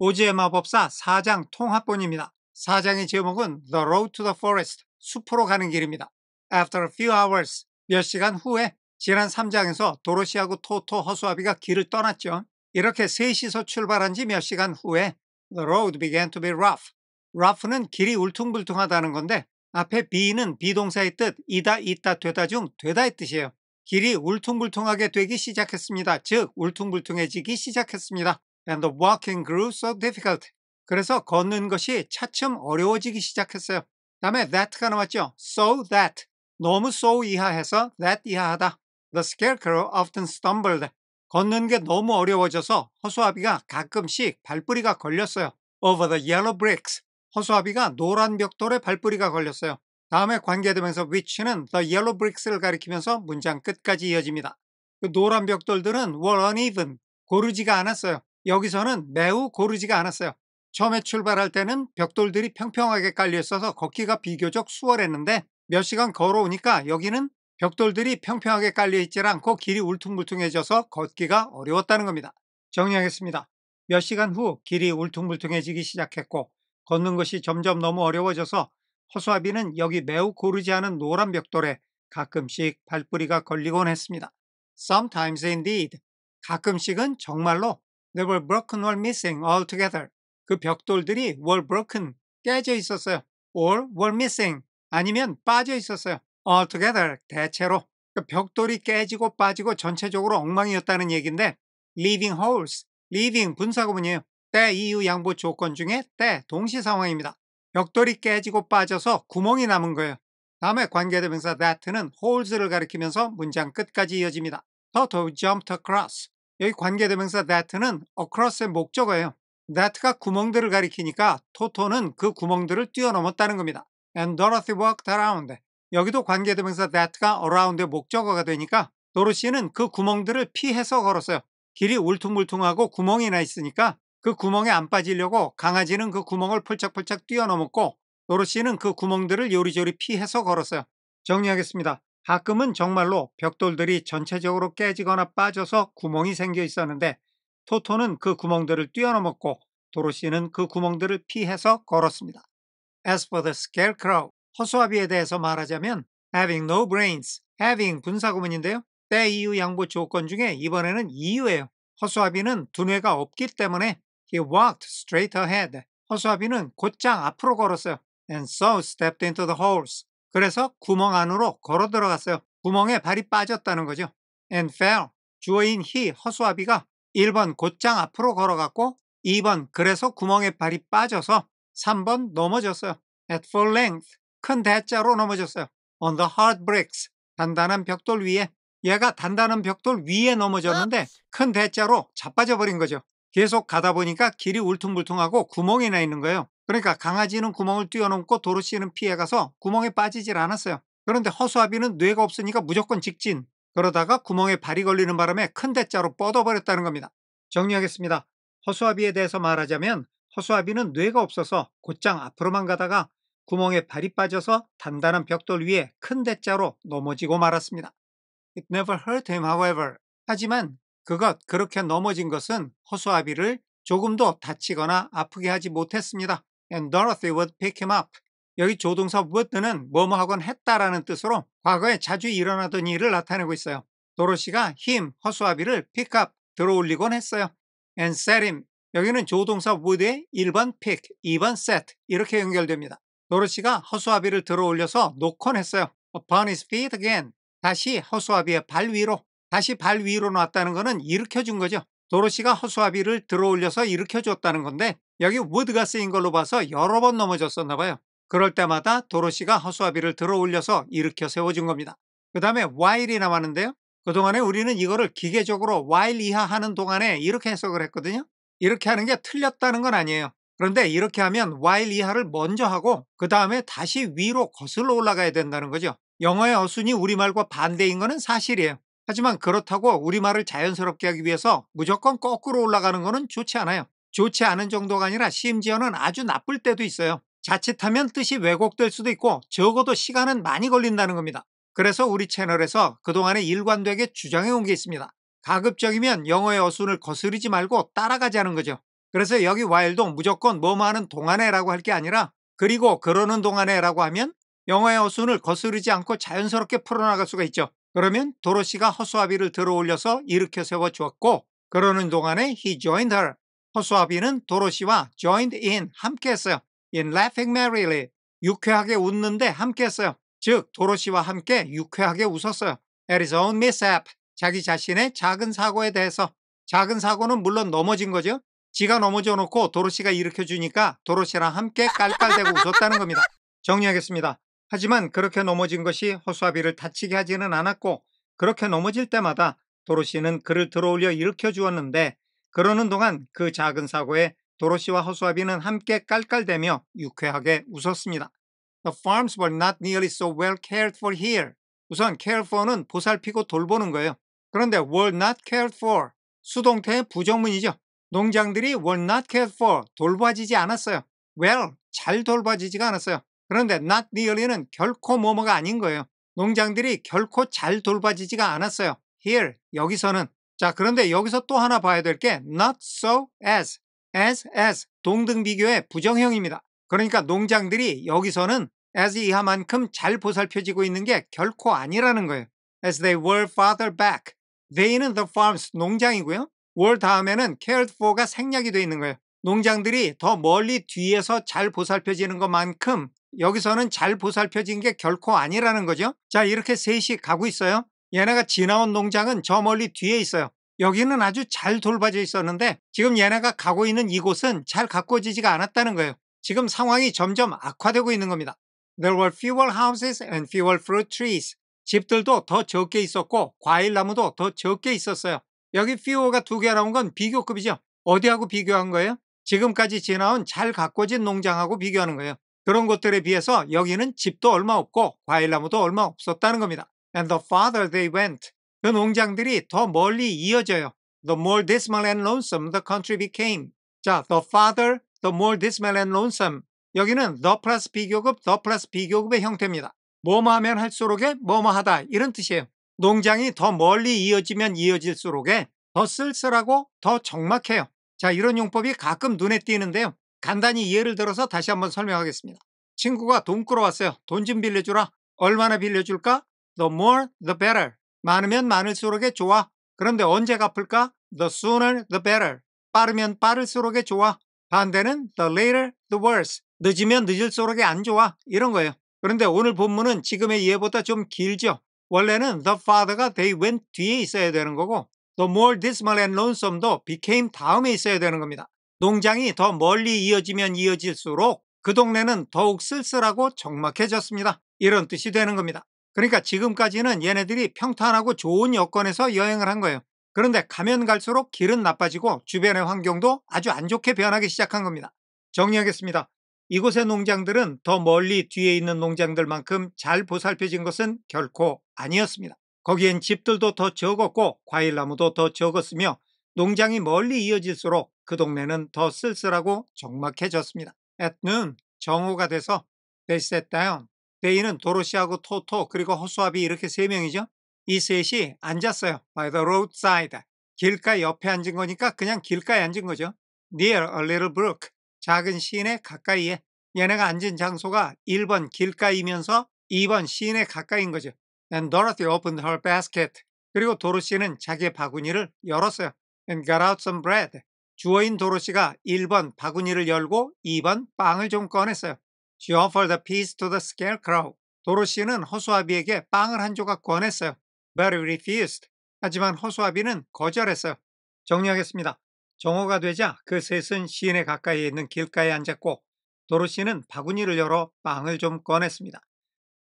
오지의 마법사 4장 통합본입니다. 4장의 제목은 The Road to the Forest, 숲으로 가는 길입니다. After a few hours, 몇 시간 후에 지난 3장에서 도로시하고 토토 허수아비가 길을 떠났죠. 이렇게 셋이서 출발한 지 몇 시간 후에 The road began to be rough. rough는 길이 울퉁불퉁하다는 건데 앞에 be는 비동사의 뜻 이다 있다 되다 중 되다의 뜻이에요. 길이 울퉁불퉁하게 되기 시작했습니다. 즉 울퉁불퉁해지기 시작했습니다. and the walking grew so difficult. 그래서 걷는 것이 차츰 어려워지기 시작했어요. 다음에 that가 나왔죠. so that 너무 so 이하해서 that 이하하다. The scarecrow often stumbled. 걷는 게 너무 어려워져서 허수아비가 가끔씩 발뿌리가 걸렸어요. Over the yellow bricks. 허수아비가 노란 벽돌에 발뿌리가 걸렸어요. 다음에 관계되면서 which는 the yellow bricks를 가리키면서 문장 끝까지 이어집니다. 그 노란 벽돌들은 were uneven, 고르지가 않았어요. 여기서는 매우 고르지가 않았어요. 처음에 출발할 때는 벽돌들이 평평하게 깔려 있어서 걷기가 비교적 수월했는데 몇 시간 걸어오니까 여기는 벽돌들이 평평하게 깔려 있질 않고 길이 울퉁불퉁해져서 걷기가 어려웠다는 겁니다. 정리하겠습니다. 몇 시간 후 길이 울퉁불퉁해지기 시작했고 걷는 것이 점점 너무 어려워져서 허수아비는 여기 매우 고르지 않은 노란 벽돌에 가끔씩 발뿌리가 걸리곤 했습니다. Sometimes indeed. 가끔씩은 정말로 They were broken or missing altogether. 그 벽돌들이 were broken, 깨져 있었어요. or were missing, 아니면 빠져 있었어요. altogether, 대체로. 그 벽돌이 깨지고 빠지고 전체적으로 엉망이었다는 얘기인데 leaving holes, leaving 분사구문이에요. 때 이유 양보 조건 중에 때 동시 상황입니다. 벽돌이 깨지고 빠져서 구멍이 남은 거예요. 다음에 관계대명사 that는 holes를 가리키면서 문장 끝까지 이어집니다. Toto jumped across. 여기 관계대명사 that는 across의 목적어예요. that가 구멍들을 가리키니까 토토는 그 구멍들을 뛰어넘었다는 겁니다. And Dorothy walked around. 여기도 관계대명사 that가 around의 목적어가 되니까 도로시는 그 구멍들을 피해서 걸었어요. 길이 울퉁불퉁하고 구멍이 나 있으니까 그 구멍에 안 빠지려고 강아지는 그 구멍을 펄쩍펄쩍 뛰어넘었고 도로시는 그 구멍들을 요리조리 피해서 걸었어요. 정리하겠습니다. 가끔은 정말로 벽돌들이 전체적으로 깨지거나 빠져서 구멍이 생겨 있었는데 토토는 그 구멍들을 뛰어넘었고 도로시는 그 구멍들을 피해서 걸었습니다. As for the scarecrow, 허수아비에 대해서 말하자면 having no brains, having 분사구문인데요. 때 이유 양보 조건 중에 이번에는 이유예요. 허수아비는 두뇌가 없기 때문에 he walked straight ahead. 허수아비는 곧장 앞으로 걸었어요. And so stepped into the holes. 그래서 구멍 안으로 걸어 들어갔어요. 구멍에 발이 빠졌다는 거죠. and fell. 주어인 he 허수아비가 1번 곧장 앞으로 걸어갔고 2번 그래서 구멍에 발이 빠져서 3번 넘어졌어요. at full length 큰 대자로 넘어졌어요. on the hard bricks 단단한 벽돌 위에 얘가 단단한 벽돌 위에 넘어졌는데 큰 대자로 자빠져 버린 거죠. 계속 가다 보니까 길이 울퉁불퉁하고 구멍이 나 있는 거예요. 그러니까 강아지는 구멍을 뛰어넘고 도로시는 피해가서 구멍에 빠지질 않았어요. 그런데 허수아비는 뇌가 없으니까 무조건 직진. 그러다가 구멍에 발이 걸리는 바람에 큰 대자로 뻗어버렸다는 겁니다. 정리하겠습니다. 허수아비에 대해서 말하자면 허수아비는 뇌가 없어서 곧장 앞으로만 가다가 구멍에 발이 빠져서 단단한 벽돌 위에 큰 대자로 넘어지고 말았습니다. It never hurt him, however. 하지만 그것, 그렇게 넘어진 것은 허수아비를 조금도 다치거나 아프게 하지 못했습니다. and Dorothy would pick him up. 여기 조동사 would는 뭐뭐하곤 했다라는 뜻으로 과거에 자주 일어나던 일을 나타내고 있어요. 도로시가 him, 허수아비를 pick up, 들어올리곤 했어요. and set him. 여기는 조동사 would의 1번 pick, 2번 set 이렇게 연결됩니다. 도로시가 허수아비를 들어올려서 놓곤 했어요. upon his feet again. 다시 허수아비의 발 위로. 다시 발 위로 놨다는 것은 일으켜준 거죠. 도로시가 허수아비를 들어올려서 일으켜줬다는 건데 여기 wood가 쓰인 걸로 봐서 여러 번 넘어졌었나 봐요. 그럴 때마다 도로시가 허수아비를 들어 올려서 일으켜 세워준 겁니다. 그 다음에 while이 남았는데요. 그동안에 우리는 이거를 기계적으로 while 이하 하는 동안에 이렇게 해석을 했거든요. 이렇게 하는 게 틀렸다는 건 아니에요. 그런데 이렇게 하면 while 이하를 먼저 하고 그 다음에 다시 위로 거슬러 올라가야 된다는 거죠. 영어의 어순이 우리말과 반대인 것은 사실이에요. 하지만 그렇다고 우리말을 자연스럽게 하기 위해서 무조건 거꾸로 올라가는 것은 좋지 않아요. 좋지 않은 정도가 아니라 심지어는 아주 나쁠 때도 있어요. 자칫하면 뜻이 왜곡될 수도 있고 적어도 시간은 많이 걸린다는 겁니다. 그래서 우리 채널에서 그동안에 일관되게 주장해 온 게 있습니다. 가급적이면 영어의 어순을 거스르지 말고 따라가자는 거죠. 그래서 여기 와일 i 도 무조건 뭐뭐 하는 동안에라고 할 게 아니라 그리고 그러는 동안에라고 하면 영어의 어순을 거스르지 않고 자연스럽게 풀어나갈 수가 있죠. 그러면 도로시가 허수아비를 들어 올려서 일으켜 세워 주었고 그러는 동안에 he joined her 허수아비는 도로시와 joined in 함께했어요. in laughing merrily 유쾌하게 웃는데 함께했어요. 즉 도로시와 함께 유쾌하게 웃었어요. at his own mishap 자기 자신의 작은 사고에 대해서 작은 사고는 물론 넘어진 거죠. 지가 넘어져 놓고 도로시가 일으켜 주니까 도로시랑 함께 깔깔대고 웃었다는 겁니다. 정리하겠습니다. 하지만 그렇게 넘어진 것이 허수아비를 다치게 하지는 않았고 그렇게 넘어질 때마다 도로시는 그를 들어올려 일으켜 주었는데 그러는 동안 그 작은 사고에 도로시와 허수아비는 함께 깔깔대며 유쾌하게 웃었습니다. The farms were not nearly so well cared for here. 우선 care for는 보살피고 돌보는 거예요. 그런데 were not cared for 수동태의 부정문이죠. 농장들이 were not cared for 돌봐지지 않았어요. well 잘 돌봐지지가 않았어요. 그런데 not nearly는 결코 뭐뭐가 아닌 거예요. 농장들이 결코 잘 돌봐지지가 않았어요. here 여기서는 자, 그런데 여기서 또 하나 봐야 될 게 not so as, as, as 동등 비교의 부정형입니다. 그러니까 농장들이 여기서는 as 이하만큼 잘 보살펴지고 있는 게 결코 아니라는 거예요. as they were farther back. they는 the farms, 농장이고요. were 다음에는 cared for가 생략이 되어 있는 거예요. 농장들이 더 멀리 뒤에서 잘 보살펴지는 것만큼 여기서는 잘 보살펴진 게 결코 아니라는 거죠. 자, 이렇게 셋이 가고 있어요. 얘네가 지나온 농장은 저 멀리 뒤에 있어요. 여기는 아주 잘 돌봐져 있었는데 지금 얘네가 가고 있는 이곳은 잘 가꿔지지가 않았다는 거예요. 지금 상황이 점점 악화되고 있는 겁니다. There were fewer houses and fewer fruit trees. 집들도 더 적게 있었고 과일나무도 더 적게 있었어요. 여기 fewer가 두 개 나온 건 비교급이죠. 어디하고 비교한 거예요? 지금까지 지나온 잘 가꿔진 농장하고 비교하는 거예요. 그런 것들에 비해서 여기는 집도 얼마 없고 과일나무도 얼마 없었다는 겁니다. and the farther they went, 그 농장들이 더 멀리 이어져요. The more dismal and lonesome the country became. 자, the farther, the more dismal and lonesome. 여기는 the 플러스 비교급, the 플러스 비교급의 형태입니다. 뭐뭐 하면 할수록에 뭐뭐 하다 이런 뜻이에요. 농장이 더 멀리 이어지면 이어질수록에 더 쓸쓸하고 더 적막해요. 자, 이런 용법이 가끔 눈에 띄는데요. 간단히 예를 들어서 다시 한번 설명하겠습니다. 친구가 돈 끌어왔어요. 돈 좀 빌려주라. 얼마나 빌려줄까? The more, the better. 많으면 많을수록에 좋아. 그런데 언제 갚을까? The sooner, the better. 빠르면 빠를수록에 좋아. 반대는 the later, the worse. 늦으면 늦을수록에 안 좋아. 이런 거예요. 그런데 오늘 본문은 지금의 예보다 좀 길죠. 원래는 the father가 they went 뒤에 있어야 되는 거고 the more dismal and lonesome도 became 다음에 있어야 되는 겁니다. 농장이 더 멀리 이어지면 이어질수록 그 동네는 더욱 쓸쓸하고 적막해졌습니다. 이런 뜻이 되는 겁니다. 그러니까 지금까지는 얘네들이 평탄하고 좋은 여건에서 여행을 한 거예요. 그런데 가면 갈수록 길은 나빠지고 주변의 환경도 아주 안 좋게 변하기 시작한 겁니다. 정리하겠습니다. 이곳의 농장들은 더 멀리 뒤에 있는 농장들만큼 잘 보살펴진 것은 결코 아니었습니다. 거기엔 집들도 더 적었고 과일나무도 더 적었으며 농장이 멀리 이어질수록 그 동네는 더 쓸쓸하고 적막해졌습니다. At noon, 정오가 돼서 they sat down 베이는 도로시하고 토토 그리고 호수아비 이렇게 세 명이죠. 이 셋이 앉았어요. By the roadside. 길가 옆에 앉은 거니까 그냥 길가에 앉은 거죠. Near a little brook. 작은 시인의 가까이에. 얘네가 앉은 장소가 1번 길가이면서 2번 시인의 가까이인 거죠. And Dorothy opened her basket. 그리고 도로시는 자기의 바구니를 열었어요. And got out some bread. 주어인 도로시가 1번 바구니를 열고 2번 빵을 좀 꺼냈어요. She offered a piece to the scarecrow. 도로시는 허수아비에게 빵을 한 조각 권했어요. But he refused. 하지만 허수아비는 거절했어요. 정리하겠습니다. 정오가 되자 그 셋은 시인에 가까이 있는 길가에 앉았고 도로시는 바구니를 열어 빵을 좀 꺼냈습니다.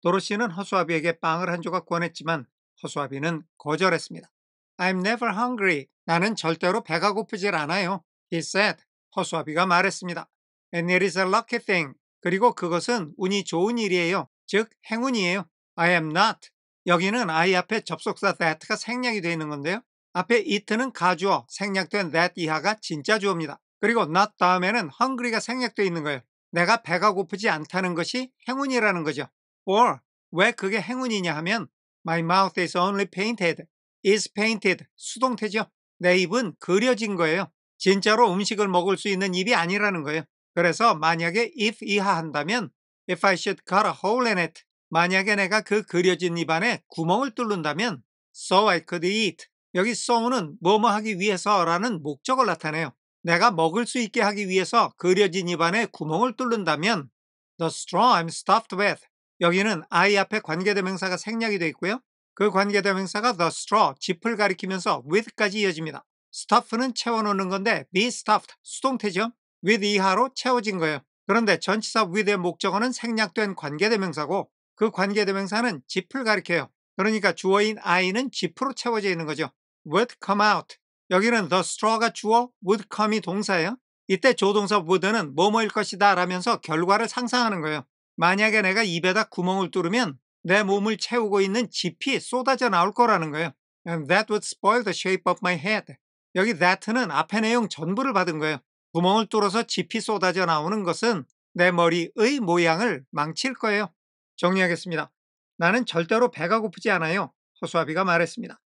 도로시는 허수아비에게 빵을 한 조각 권했지만 허수아비는 거절했습니다. I'm never hungry. 나는 절대로 배가 고프질 않아요. He said. 허수아비가 말했습니다. And it is a lucky thing. 그리고 그것은 운이 좋은 일이에요. 즉 행운이에요. I am not. 여기는 I 앞에 접속사 that가 생략이 되어 있는 건데요. 앞에 it는 가주어, 생략된 that 이하가 진짜 주어입니다. 그리고 not 다음에는 hungry가 생략되어 있는 거예요. 내가 배가 고프지 않다는 것이 행운이라는 거죠. or 왜 그게 행운이냐 하면 my mouth is only painted, is painted, 수동태죠. 내 입은 그려진 거예요. 진짜로 음식을 먹을 수 있는 입이 아니라는 거예요. 그래서 만약에 if 이하 한다면 if I should cut a hole in it 만약에 내가 그 그려진 입안에 구멍을 뚫는다면 so I could eat 여기 so는 뭐뭐 하기 위해서 라는 목적을 나타내요. 내가 먹을 수 있게 하기 위해서 그려진 입안에 구멍을 뚫는다면 the straw I'm stuffed with 여기는 I 앞에 관계대명사가 생략이 되어 있고요. 그 관계대명사가 the straw, 짚을 가리키면서 with까지 이어집니다. stuff는 채워놓는 건데 be stuffed, 수동태죠. with 이하로 채워진 거예요. 그런데 전치사 with의 목적어는 생략된 관계대명사고 그 관계대명사는 집을 가리켜요. 그러니까 주어인 I는 집으로 채워져 있는 거죠. would come out. 여기는 the straw가 주어, would come이 동사예요. 이때 조동사 would는 뭐뭐일 것이다 라면서 결과를 상상하는 거예요. 만약에 내가 입에다 구멍을 뚫으면 내 몸을 채우고 있는 집이 쏟아져 나올 거라는 거예요. And that would spoil the shape of my head. 여기 that는 앞의 내용 전부를 받은 거예요. 구멍을 뚫어서 집이 쏟아져 나오는 것은 내 머리의 모양을 망칠 거예요. 정리하겠습니다. 나는 절대로 배가 고프지 않아요. 허수아비가 말했습니다.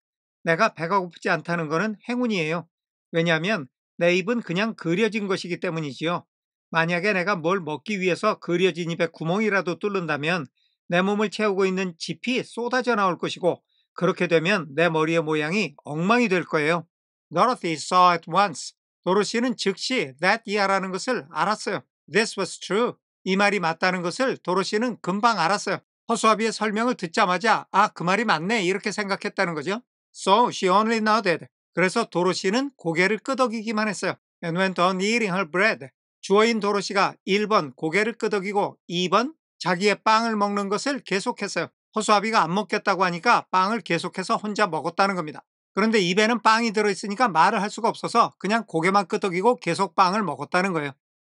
내가 배가 고프지 않다는 것은 행운이에요. 왜냐하면 내 입은 그냥 그려진 것이기 때문이지요. 만약에 내가 뭘 먹기 위해서 그려진 입에 구멍이라도 뚫는다면 내 몸을 채우고 있는 집이 쏟아져 나올 것이고 그렇게 되면 내 머리의 모양이 엉망이 될 거예요. Dorothy saw at once 도로시는 즉시 that y e a r 라는 것을 알았어요. This was true. 이 말이 맞다는 것을 도로시는 금방 알았어요. 허수아비의 설명을 듣자마자 아 그 말이 맞네 이렇게 생각했다는 거죠. So she only nodded. 그래서 도로시는 고개를 끄덕이기만 했어요. And went on eating her bread. 주어인 도로시가 1번 고개를 끄덕이고 2번 자기의 빵을 먹는 것을 계속했어요. 허수아비가 안 먹겠다고 하니까 빵을 계속해서 혼자 먹었다는 겁니다. 그런데 입에는 빵이 들어있으니까 말을 할 수가 없어서 그냥 고개만 끄덕이고 계속 빵을 먹었다는 거예요.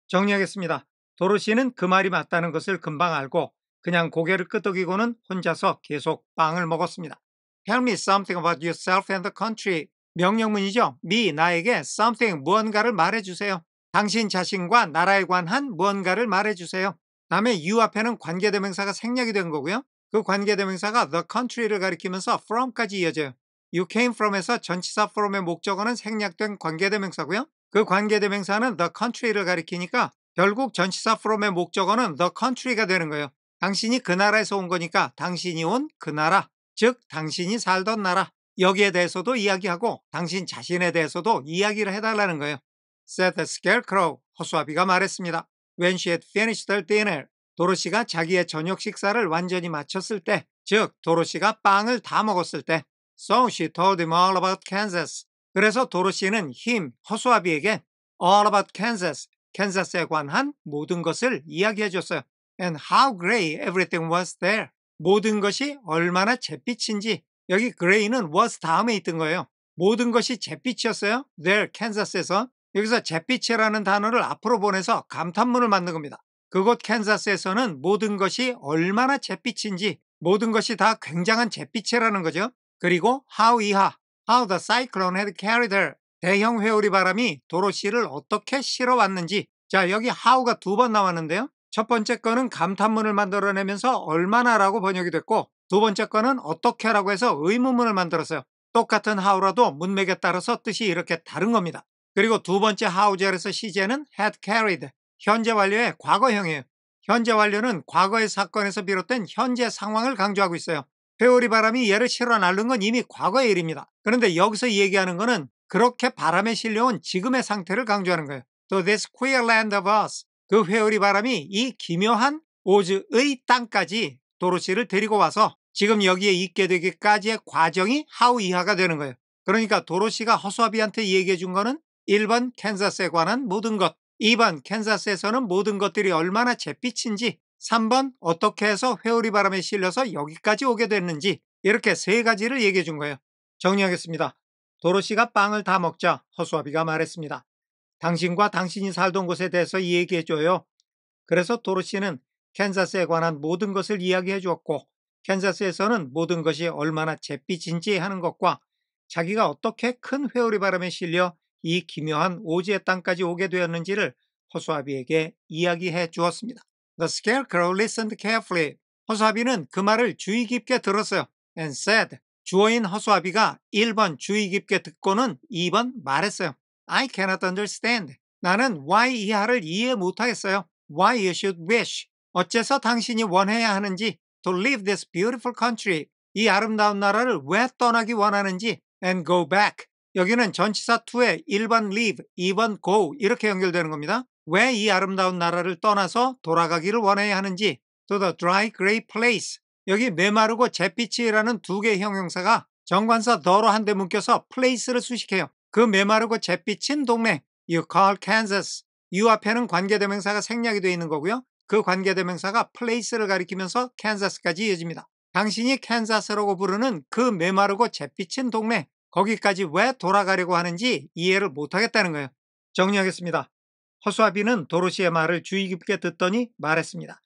정리하겠습니다. 도로시는 그 말이 맞다는 것을 금방 알고 그냥 고개를 끄덕이고는 혼자서 계속 빵을 먹었습니다. Tell me something about yourself and the country. 명령문이죠. me, 나에게 something, 무언가를 말해주세요. 당신 자신과 나라에 관한 무언가를 말해주세요. 다음에 you 앞에는 관계대명사가 생략이 된 거고요. 그 관계대명사가 the country를 가리키면서 from까지 이어져요. You came from에서 전치사 from의 목적어는 생략된 관계대명사고요. 그 관계대명사는 the country를 가리키니까 결국 전치사 from의 목적어는 the country가 되는 거예요. 당신이 그 나라에서 온 거니까 당신이 온 그 나라, 즉 당신이 살던 나라. 여기에 대해서도 이야기하고 당신 자신에 대해서도 이야기를 해달라는 거예요. said the scarecrow, 허수아비가 말했습니다. When she had finished her dinner, 도로시가 자기의 저녁 식사를 완전히 마쳤을 때, 즉 도로시가 빵을 다 먹었을 때, So she told him all about Kansas. 그래서 도로시는 힘, 허수아비에게 all about Kansas, 캔자스에 관한 모든 것을 이야기해 줬어요. And how gray everything was there. 모든 것이 얼마나 잿빛인지 여기 gray는 was 다음에 있던 거예요. 모든 것이 잿빛이었어요. there, 캔자스에서. 여기서 잿빛이라는 단어를 앞으로 보내서 감탄문을 만든 겁니다. 그곳 캔자스에서는 모든 것이 얼마나 잿빛인지 모든 것이 다 굉장한 잿빛이라는 거죠. 그리고 how 이하, how the cyclone had carried her. 대형 회오리 바람이 도로시를 어떻게 실어 왔는지. 자, 여기 how가 두 번 나왔는데요. 첫 번째 거는 감탄문을 만들어내면서 얼마나라고 번역이 됐고 두 번째 거는 어떻게라고 해서 의문문을 만들었어요. 똑같은 how라도 문맥에 따라서 뜻이 이렇게 다른 겁니다. 그리고 두 번째 how절에서 시제는 had carried, 현재 완료의 과거형이에요. 현재 완료는 과거의 사건에서 비롯된 현재 상황을 강조하고 있어요. 회오리 바람이 얘를 실어 날른 건 이미 과거의 일입니다. 그런데 여기서 얘기하는 것은 그렇게 바람에 실려온 지금의 상태를 강조하는 거예요. So this queer land of us. 그 회오리 바람이 이 기묘한 오즈의 땅까지 도로시를 데리고 와서 지금 여기에 있게 되기까지의 과정이 하우 이하가 되는 거예요. 그러니까 도로시가 허수아비한테 얘기해 준 거는 1번 캔자스에 관한 모든 것, 2번 캔자스에서는 모든 것들이 얼마나 잿빛인지 3번 어떻게 해서 회오리 바람에 실려서 여기까지 오게 됐는지 이렇게 세 가지를 얘기해 준 거예요. 정리하겠습니다. 도로시가 빵을 다 먹자 허수아비가 말했습니다. 당신과 당신이 살던 곳에 대해서 얘기해줘요. 그래서 도로시는 캔자스에 관한 모든 것을 이야기해 주었고 캔자스에서는 모든 것이 얼마나 잿빛인지 하는 것과 자기가 어떻게 큰 회오리 바람에 실려 이 기묘한 오지의 땅까지 오게 되었는지를 허수아비에게 이야기해 주었습니다. The scarecrow listened carefully. 허수아비는 그 말을 주의 깊게 들었어요. And said, 주어인 허수아비가 1번 주의 깊게 듣고는 2번 말했어요. I cannot understand. 나는 why 이하를 이해 못하겠어요. Why you should wish. 어째서 당신이 원해야 하는지 to leave this beautiful country. 이 아름다운 나라를 왜 떠나기 원하는지 and go back. 여기는 전치사 2의 1번 leave, 2번 go 이렇게 연결되는 겁니다. 왜이 아름다운 나라를 떠나서 돌아가기를 원해야 하는지 to the dry grey place 여기 메마르고 잿빛이라는 두 개의 형용사가 정관사 더로 한데 묶여서 place를 수식해요. 그 메마르고 잿빛인 동네 you call Kansas 이 앞에는 관계대명사가 생략이 되어 있는 거고요. 그 관계대명사가 place를 가리키면서 캔자스까지 이어집니다. 당신이 캔자스라고 부르는 그 메마르고 잿빛인 동네 거기까지 왜 돌아가려고 하는지 이해를 못하겠다는 거예요. 정리하겠습니다. 허수아비는 도로시의 말을 주의 깊게 듣더니 말했습니다.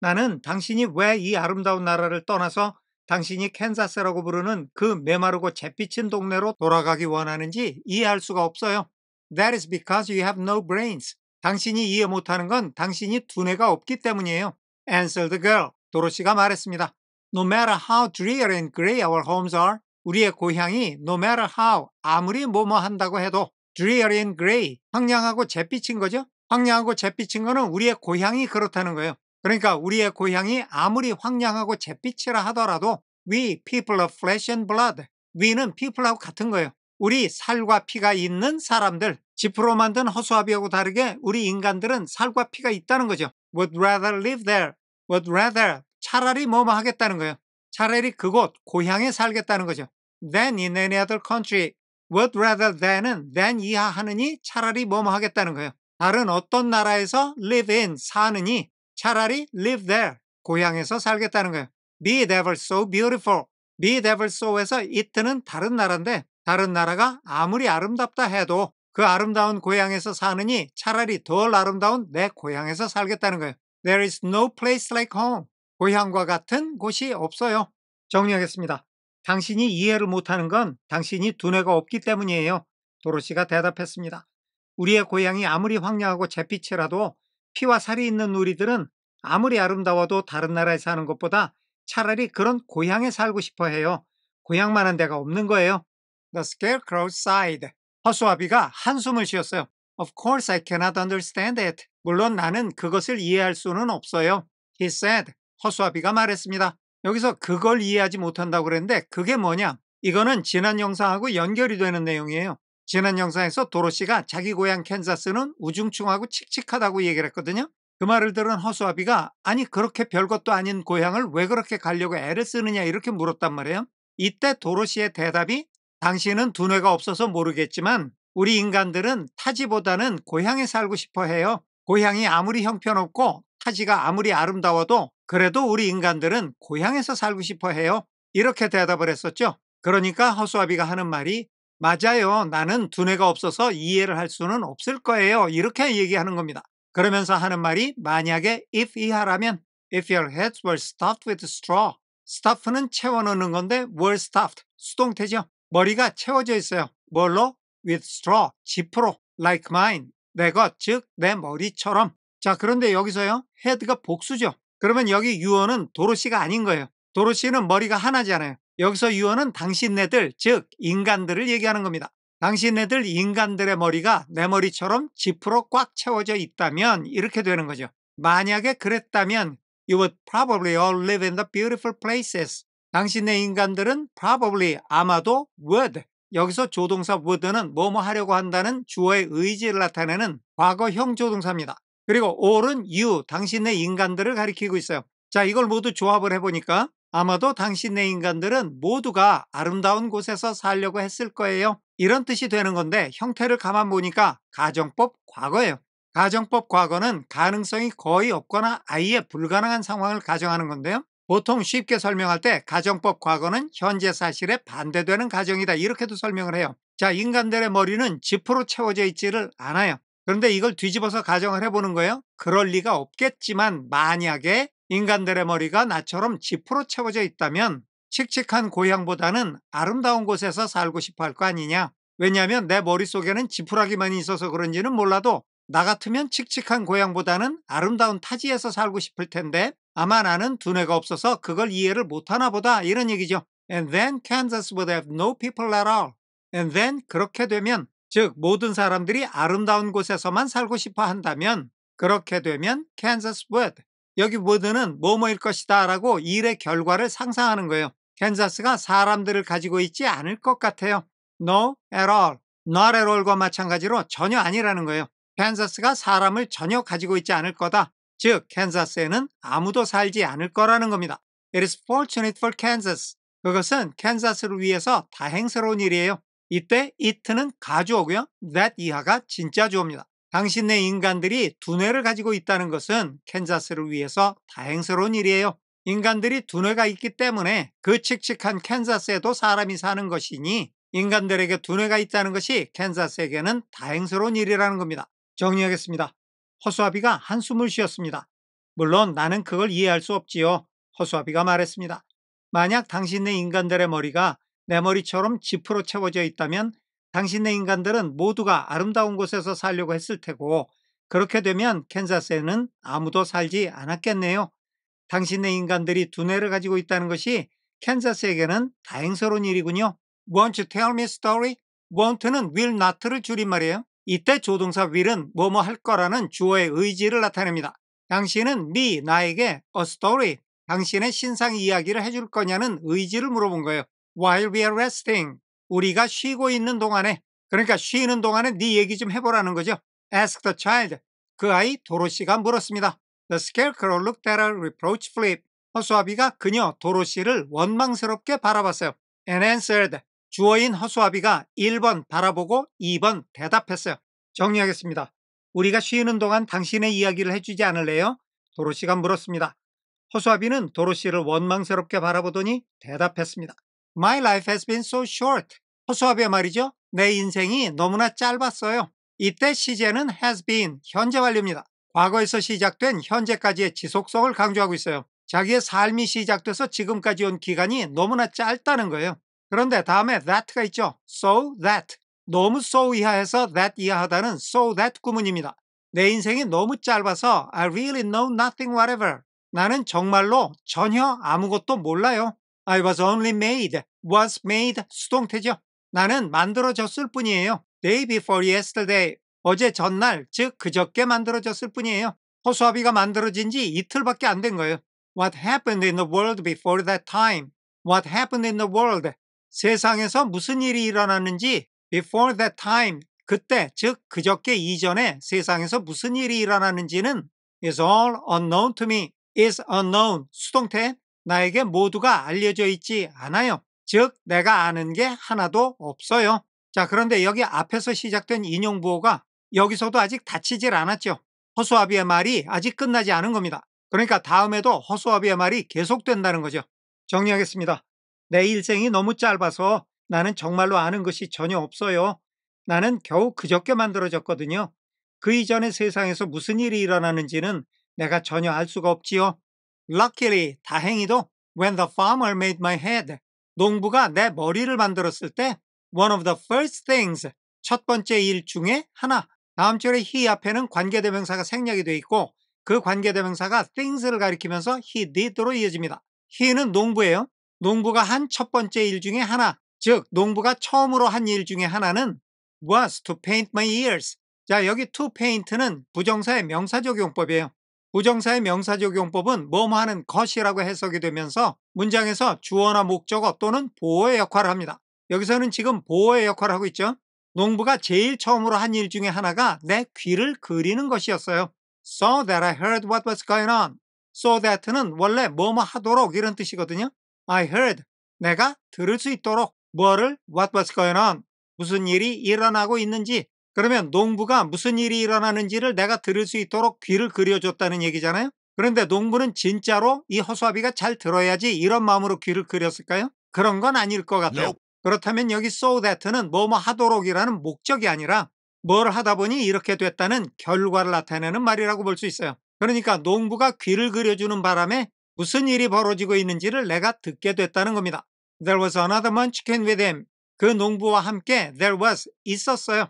나는 당신이 왜 이 아름다운 나라를 떠나서 당신이 캔자스라고 부르는 그 메마르고 잿빛은 동네로 돌아가기 원하는지 이해할 수가 없어요. That is because you have no brains. 당신이 이해 못하는 건 당신이 두뇌가 없기 때문이에요. Answered the girl. 도로시가 말했습니다. No matter how drear and g r a y our homes are, 우리의 고향이 no matter how 아무리 뭐뭐 한다고 해도 드리어린 그레이, 황량하고 잿빛인 거죠. 황량하고 잿빛인 거는 우리의 고향이 그렇다는 거예요. 그러니까 우리의 고향이 아무리 황량하고 잿빛이라 하더라도 we people of flesh and blood, we는 people하고 같은 거예요. 우리 살과 피가 있는 사람들, 지프로 만든 허수아비하고 다르게 우리 인간들은 살과 피가 있다는 거죠. would rather live there, would rather 차라리 뭐 뭐 하겠다는 거예요. 차라리 그곳, 고향에 살겠다는 거죠. than in any other country, what rather than은 than 이하 하느니 차라리 뭐뭐 하겠다는 거예요. 다른 어떤 나라에서 live in 사느니 차라리 live there 고향에서 살겠다는 거예요. be ever so beautiful be ever so에서 it는 다른 나라인데 다른 나라가 아무리 아름답다 해도 그 아름다운 고향에서 사느니 차라리 덜 아름다운 내 고향에서 살겠다는 거예요. There is no place like home. 고향과 같은 곳이 없어요. 정리하겠습니다. 당신이 이해를 못하는 건 당신이 두뇌가 없기 때문이에요. 도로시가 대답했습니다. 우리의 고향이 아무리 황량하고 잿빛이라도 피와 살이 있는 우리들은 아무리 아름다워도 다른 나라에 사는 것보다 차라리 그런 고향에 살고 싶어 해요. 고향만한 데가 없는 거예요. The scarecrow sighed. 허수아비가 한숨을 쉬었어요. Of course I cannot understand it. 물론 나는 그것을 이해할 수는 없어요. He said. 허수아비가 말했습니다. 여기서 그걸 이해하지 못한다고 그랬는데 그게 뭐냐? 이거는 지난 영상하고 연결이 되는 내용이에요. 지난 영상에서 도로시가 자기 고향 캔자스는 우중충하고 칙칙하다고 얘기를 했거든요. 그 말을 들은 허수아비가 아니 그렇게 별것도 아닌 고향을 왜 그렇게 가려고 애를 쓰느냐 이렇게 물었단 말이에요. 이때 도로시의 대답이 당신은 두뇌가 없어서 모르겠지만 우리 인간들은 타지보다는 고향에 살고 싶어 해요. 고향이 아무리 형편없고 타지가 아무리 아름다워도 그래도 우리 인간들은 고향에서 살고 싶어 해요. 이렇게 대답을 했었죠. 그러니까 허수아비가 하는 말이 맞아요. 나는 두뇌가 없어서 이해를 할 수는 없을 거예요. 이렇게 얘기하는 겁니다. 그러면서 하는 말이 만약에 if 이하라면 if your heads were stuffed with straw. stuff는 채워넣는 건데 were stuffed. 수동태죠. 머리가 채워져 있어요. 뭘로? with straw. 지프로. like mine. 내 것, 즉 내 머리처럼. 자, 그런데 여기서요. head가 복수죠. 그러면 여기 유언은 도로시가 아닌 거예요. 도로시는 머리가 하나잖아요. 여기서 유언은 당신네들 즉 인간들을 얘기하는 겁니다. 당신네들 인간들의 머리가 내 머리처럼 지프로 꽉 채워져 있다면 이렇게 되는 거죠. 만약에 그랬다면 you would probably all live in the beautiful places. 당신네 인간들은 probably 아마도 would 여기서 조동사 would는 뭐뭐 하려고 한다는 주어의 의지를 나타내는 과거형 조동사입니다. 그리고 옳은 이유, 당신의 인간들을 가리키고 있어요. 자, 이걸 모두 조합을 해보니까 아마도 당신의 인간들은 모두가 아름다운 곳에서 살려고 했을 거예요. 이런 뜻이 되는 건데 형태를 가만 보니까 가정법 과거예요. 가정법 과거는 가능성이 거의 없거나 아예 불가능한 상황을 가정하는 건데요. 보통 쉽게 설명할 때 가정법 과거는 현재 사실에 반대되는 가정이다 이렇게도 설명을 해요. 자 인간들의 머리는 지프로 채워져 있지를 않아요. 그런데 이걸 뒤집어서 가정을 해보는 거예요. 그럴 리가 없겠지만 만약에 인간들의 머리가 나처럼 지푸로 채워져 있다면 칙칙한 고향보다는 아름다운 곳에서 살고 싶어 할 거 아니냐. 왜냐하면 내 머릿속에는 지푸라기만 있어서 그런지는 몰라도 나 같으면 칙칙한 고향보다는 아름다운 타지에서 살고 싶을 텐데 아마 나는 두뇌가 없어서 그걸 이해를 못하나 보다 이런 얘기죠. And then Kansas would have no people at all. And then 그렇게 되면 즉 모든 사람들이 아름다운 곳에서만 살고 싶어 한다면 그렇게 되면 캔 a 스 s a w o u d 여기 w o u d 는 뭐뭐일 것이다 라고 일의 결과를 상상하는 거예요. 캔자스가 사람들을 가지고 있지 않을 것 같아요. No at all, not at all과 마찬가지로 전혀 아니라는 거예요. 캔자스가 사람을 전혀 가지고 있지 않을 거다. 즉, 캔자스에는 아무도 살지 않을 거라는 겁니다. It is fortunate for Kansas. 그것은 캔자스를 위해서 다행스러운 일이에요. 이때 it는 가주어고요. that 이하가 진짜 주어입니다. 당신네 인간들이 두뇌를 가지고 있다는 것은 캔자스를 위해서 다행스러운 일이에요. 인간들이 두뇌가 있기 때문에 그 칙칙한 캔자스에도 사람이 사는 것이니 인간들에게 두뇌가 있다는 것이 캔자스에게는 다행스러운 일이라는 겁니다. 정리하겠습니다. 허수아비가 한숨을 쉬었습니다. 물론 나는 그걸 이해할 수 없지요. 허수아비가 말했습니다. 만약 당신네 인간들의 머리가 내 머리처럼 지프로 채워져 있다면 당신네 인간들은 모두가 아름다운 곳에서 살려고 했을 테고 그렇게 되면 캔자스에는 아무도 살지 않았겠네요. 당신네 인간들이 두뇌를 가지고 있다는 것이 캔자스에게는 다행스러운 일이군요. Won't you tell me story? want는 will not를 줄임말이에요. 이때 조동사 will은 뭐뭐 할 거라는 주어의 의지를 나타냅니다. 당신은 me, 나에게 a story, 당신의 신상 이야기를 해줄 거냐는 의지를 물어본 거예요. while we are resting. 우리가 쉬고 있는 동안에 그러니까 쉬는 동안에 네 얘기 좀 해보라는 거죠. Ask the child. 그 아이 도로시가 물었습니다. The scarecrow looked at her reproachfully. 허수아비가 그녀 도로시를 원망스럽게 바라봤어요. And answered. 주어인 허수아비가 1번 바라보고 2번 대답했어요. 정리하겠습니다. 우리가 쉬는 동안 당신의 이야기를 해주지 않을래요? 도로시가 물었습니다. 허수아비는 도로시를 원망스럽게 바라보더니 대답했습니다. My life has been so short. 허수아비의 말이죠. 내 인생이 너무나 짧았어요. 이때 시제는 has been 현재 완료입니다. 과거에서 시작된 현재까지의 지속성을 강조하고 있어요. 자기의 삶이 시작돼서 지금까지 온 기간이 너무나 짧다는 거예요. 그런데 다음에 that가 있죠. so that. 너무 so 이하에서 that 이하하다는 so that 구문입니다. 내 인생이 너무 짧아서 I really know nothing whatever. 나는 정말로 전혀 아무것도 몰라요. I was only made, was made 수동태죠. 나는 만들어졌을 뿐이에요. Day before yesterday. 어제 전날, 즉 그저께 만들어졌을 뿐이에요. 허수아비가 만들어진 지 이틀밖에 안 된 거예요. What happened in the world before that time? What happened in the world? 세상에서 무슨 일이 일어났는지 before that time, 그때, 즉 그저께 이전에 세상에서 무슨 일이 일어났는지는 is all unknown to me, is unknown, 수동태, 나에게 모두가 알려져 있지 않아요. 즉 내가 아는 게 하나도 없어요. 자 그런데 여기 앞에서 시작된 인용부호가 여기서도 아직 닫히질 않았죠. 허수아비의 말이 아직 끝나지 않은 겁니다. 그러니까 다음에도 허수아비의 말이 계속된다는 거죠. 정리하겠습니다. 내 일생이 너무 짧아서 나는 정말로 아는 것이 전혀 없어요. 나는 겨우 그저께 만들어졌거든요. 그 이전의 세상에서 무슨 일이 일어나는지는 내가 전혀 알 수가 없지요. Luckily, 다행히도 when the farmer made my head, 농부가 내 머리를 만들었을 때 one of the first things, 첫 번째 일 중에 하나. 다음 절에 he 앞에는 관계대명사가 생략이 되어 있고 그 관계대명사가 things를 가리키면서 he did로 이어집니다. he는 농부예요. 농부가 한 첫 번째 일 중에 하나, 즉 농부가 처음으로 한 일 중에 하나는 was to paint my ears. 자 여기 to paint는 부정사의 명사적 용법이에요. 부정사의 명사 적용법은 뭐뭐 하는 것이라고 해석이 되면서 문장에서 주어나 목적어 또는 보호의 역할을 합니다. 여기서는 지금 보호의 역할을 하고 있죠. 농부가 제일 처음으로 한 일 중에 하나가 내 귀를 그리는 것이었어요. So that I heard what was going on. So that는 원래 뭐뭐 하도록 이런 뜻이거든요. I heard. 내가 들을 수 있도록 뭐를 what was going on. 무슨 일이 일어나고 있는지 그러면 농부가 무슨 일이 일어나는지를 내가 들을 수 있도록 귀를 그려줬다는 얘기잖아요. 그런데 농부는 진짜로 이 허수아비가 잘 들어야지 이런 마음으로 귀를 그렸을까요? 그런 건 아닐 것 같아요. No. 그렇다면 여기 so that는 뭐뭐 하도록이라는 목적이 아니라 뭘 하다 보니 이렇게 됐다는 결과를 나타내는 말이라고 볼 수 있어요. 그러니까 농부가 귀를 그려주는 바람에 무슨 일이 벌어지고 있는지를 내가 듣게 됐다는 겁니다. There was another munchkin with him. 그 농부와 함께 there was 있었어요.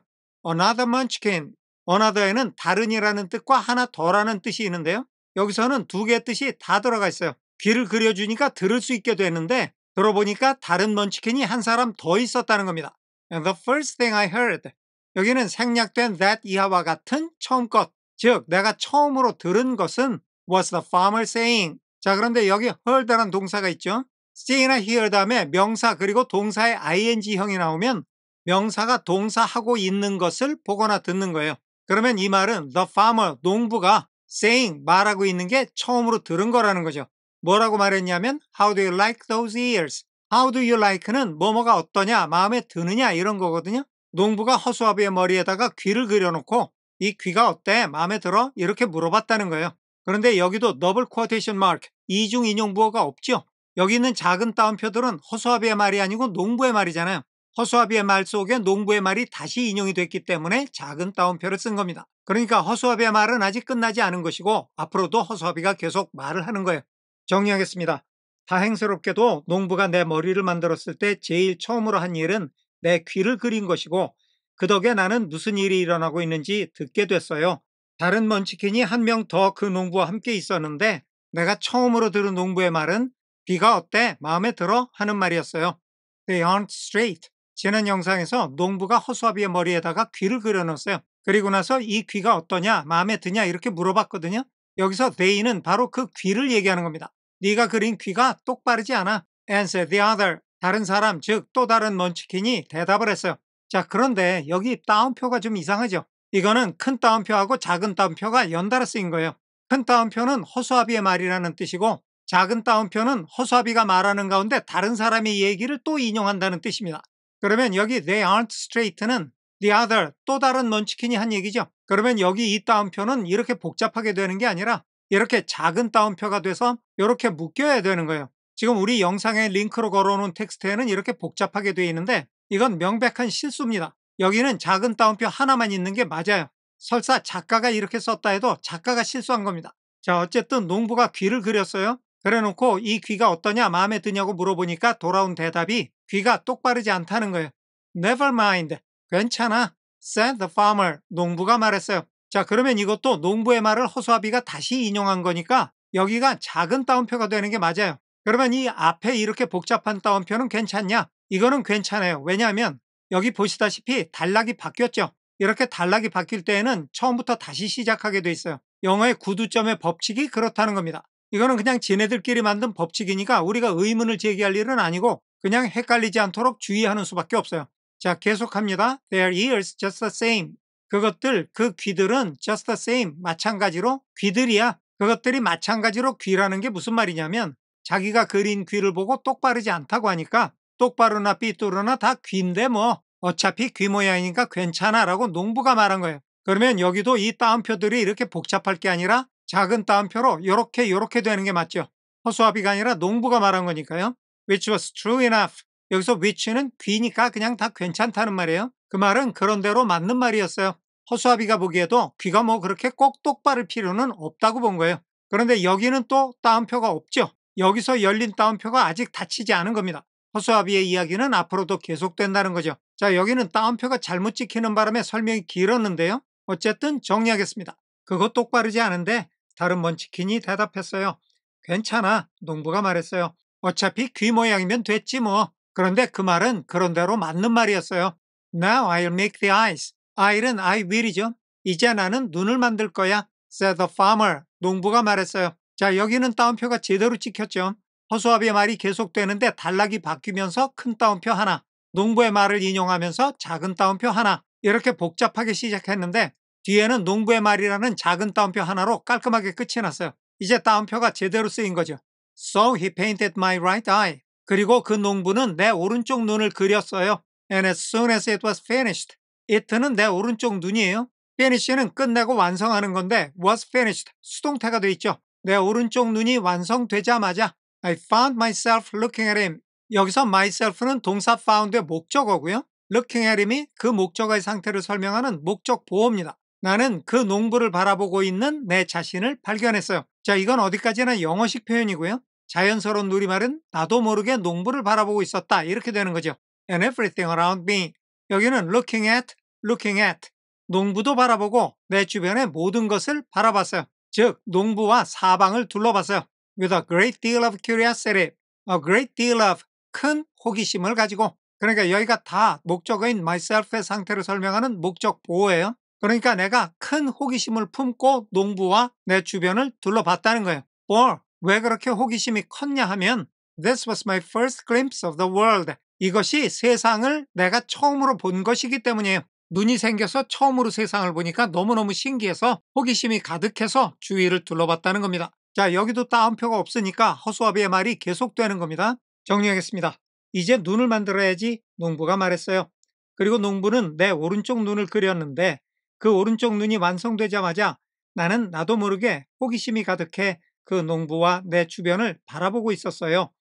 another만 c h c k n another에는 다른이라는 뜻과 하나 더라는 뜻이 있는데요. 여기서는 두 개의 뜻이 다 들어가 있어요. 귀를 그려주니까 들을 수 있게 되는데 들어보니까 다른 먼치킨이 한 사람 더 있었다는 겁니다. And the first thing I heard. 여기는 생략된 that 이하와 같은 처음 것, 즉 내가 처음으로 들은 것은 was the farmer saying. 자 그런데 여기 heard라는 동사가 있죠. see나 hear 다음에 명사 그리고 동사의 ing형이 나오면 명사가 동사하고 있는 것을 보거나 듣는 거예요. 그러면 이 말은 the farmer, 농부가 saying, 말하고 있는 게 처음으로 들은 거라는 거죠. 뭐라고 말했냐면 how do you like those ears? how do you like는 뭐뭐가 어떠냐, 마음에 드느냐 이런 거거든요. 농부가 허수아비의 머리에다가 귀를 그려놓고 이 귀가 어때? 마음에 들어? 이렇게 물어봤다는 거예요. 그런데 여기도 quotation double mark, 이중 인용 부호가 없죠. 여기 있는 작은 따옴표들은 허수아비의 말이 아니고 농부의 말이잖아요. 허수아비의 말 속에 농부의 말이 다시 인용이 됐기 때문에 작은 따옴표를 쓴 겁니다. 그러니까 허수아비의 말은 아직 끝나지 않은 것이고 앞으로도 허수아비가 계속 말을 하는 거예요. 정리하겠습니다. 다행스럽게도 농부가 내 머리를 만들었을 때 제일 처음으로 한 일은 내 귀를 그린 것이고 그 덕에 나는 무슨 일이 일어나고 있는지 듣게 됐어요. 다른 먼치킨이 한 명 더 그 농부와 함께 있었는데 내가 처음으로 들은 농부의 말은 비가 어때? 마음에 들어? 하는 말이었어요. They aren't straight. 지난 영상에서 농부가 허수아비의 머리에다가 귀를 그려넣었어요. 그리고 나서 이 귀가 어떠냐 마음에 드냐 이렇게 물어봤거든요. 여기서 they는 바로 그 귀를 얘기하는 겁니다. 네가 그린 귀가 똑바르지 않아. Answer the other. 다른 사람 즉 또 다른 먼치킨이 대답을 했어요. 자 그런데 여기 따옴표가 좀 이상하죠. 이거는 큰 따옴표하고 작은 따옴표가 연달아 쓰인 거예요. 큰 따옴표는 허수아비의 말이라는 뜻이고 작은 따옴표는 허수아비가 말하는 가운데 다른 사람의 얘기를 또 인용한다는 뜻입니다. 그러면 여기 they aren't straight는 the other 또 다른 먼치킨이 한 얘기죠. 그러면 여기 이 따옴표는 이렇게 복잡하게 되는 게 아니라 이렇게 작은 따옴표가 돼서 이렇게 묶여야 되는 거예요. 지금 우리 영상에 링크로 걸어놓은 텍스트에는 이렇게 복잡하게 되어 있는데 이건 명백한 실수입니다. 여기는 작은 따옴표 하나만 있는 게 맞아요. 설사 작가가 이렇게 썼다 해도 작가가 실수한 겁니다. 자 어쨌든 농부가 귀를 그렸어요. 그래놓고 이 귀가 어떠냐 마음에 드냐고 물어보니까 돌아온 대답이 귀가 똑바르지 않다는 거예요. Never mind. 괜찮아. said the farmer. 농부가 말했어요. 자, 그러면 이것도 농부의 말을 허수아비가 다시 인용한 거니까 여기가 작은 따옴표가 되는 게 맞아요. 그러면 이 앞에 이렇게 복잡한 따옴표는 괜찮냐? 이거는 괜찮아요. 왜냐하면 여기 보시다시피 단락이 바뀌었죠. 이렇게 단락이 바뀔 때에는 처음부터 다시 시작하게 돼 있어요. 영어의 구두점의 법칙이 그렇다는 겁니다. 이거는 그냥 지네들끼리 만든 법칙이니까 우리가 의문을 제기할 일은 아니고 그냥 헷갈리지 않도록 주의하는 수밖에 없어요. 자 계속합니다. Their ears just the same. 그것들 그 귀들은 just the same 마찬가지로 귀들이야. 그것들이 마찬가지로 귀라는 게 무슨 말이냐면 자기가 그린 귀를 보고 똑바르지 않다고 하니까 똑바로나 삐뚤어나 다 귀인데 뭐 어차피 귀 모양이니까 괜찮아 라고 농부가 말한 거예요. 그러면 여기도 이 따옴표들이 이렇게 복잡할 게 아니라 작은 따옴표로 요렇게 요렇게 되는 게 맞죠. 허수아비가 아니라 농부가 말한 거니까요. which was true enough. 여기서 which는 귀니까 그냥 다 괜찮다는 말이에요. 그 말은 그런대로 맞는 말이었어요. 허수아비가 보기에도 귀가 뭐 그렇게 꼭 똑바를 필요는 없다고 본 거예요. 그런데 여기는 또 따옴표가 없죠. 여기서 열린 따옴표가 아직 닫히지 않은 겁니다. 허수아비의 이야기는 앞으로도 계속된다는 거죠. 자 여기는 따옴표가 잘못 찍히는 바람에 설명이 길었는데요. 어쨌든 정리하겠습니다. 그것 똑바르지 않은데 다른 먼치킨이 대답했어요. 괜찮아 농부가 말했어요. 어차피 귀 모양이면 됐지 뭐. 그런데 그 말은 그런대로 맞는 말이었어요. Now I'll make the eyes. I'll은 I will이죠. 이제 나는 눈을 만들 거야. said the farmer. 농부가 말했어요. 자 여기는 따옴표가 제대로 찍혔죠. 허수아비의 말이 계속되는데 단락이 바뀌면서 큰 따옴표 하나, 농부의 말을 인용하면서 작은 따옴표 하나 이렇게 복잡하게 시작했는데 뒤에는 농부의 말이라는 작은 따옴표 하나로 깔끔하게 끝이 났어요. 이제 따옴표가 제대로 쓰인 거죠. So he painted my right eye. 그리고 그 농부는 내 오른쪽 눈을 그렸어요. And as soon as it was finished. it는 내 오른쪽 눈이에요. finish는 끝내고 완성하는 건데 was finished. 수동태가 돼 있죠. 내 오른쪽 눈이 완성되자마자 I found myself looking at him. 여기서 myself는 동사 found의 목적어고요. looking at him이 그목적의 상태를 설명하는 목적 보호입니다. 나는 그 농부를 바라보고 있는 내 자신을 발견했어요. 자, 이건 어디까지나 영어식 표현이고요. 자연스러운 누리말은 나도 모르게 농부를 바라보고 있었다 이렇게 되는 거죠. And everything around me. 여기는 looking at, looking at. 농부도 바라보고 내 주변의 모든 것을 바라봤어요. 즉 농부와 사방을 둘러봤어요. With a great deal of curiosity. A great deal of 큰 호기심을 가지고 그러니까 여기가 다 목적어인 myself의 상태를 설명하는 목적 보호예요. 그러니까 내가 큰 호기심을 품고 농부와 내 주변을 둘러봤다는 거예요. o r 왜 그렇게 호기심이 컸냐 하면 This was my first glimpse of the world. 이것이 세상을 내가 처음으로 본 것이기 때문이에요. 눈이 생겨서 처음으로 세상을 보니까 너무너무 신기해서 호기심이 가득해서 주위를 둘러봤다는 겁니다. 자, 여기도 따옴표가 없으니까 허수아비의 말이 계속되는 겁니다. 정리하겠습니다. 이제 눈을 만들어야지 농부가 말했어요. 그리고 농부는 내 오른쪽 눈을 그렸는데 그 오른쪽 눈이 완성되자마자 나는 나도 모르게 호기심이 가득해 그 농부와 내 주변을 바라보고 있었어요.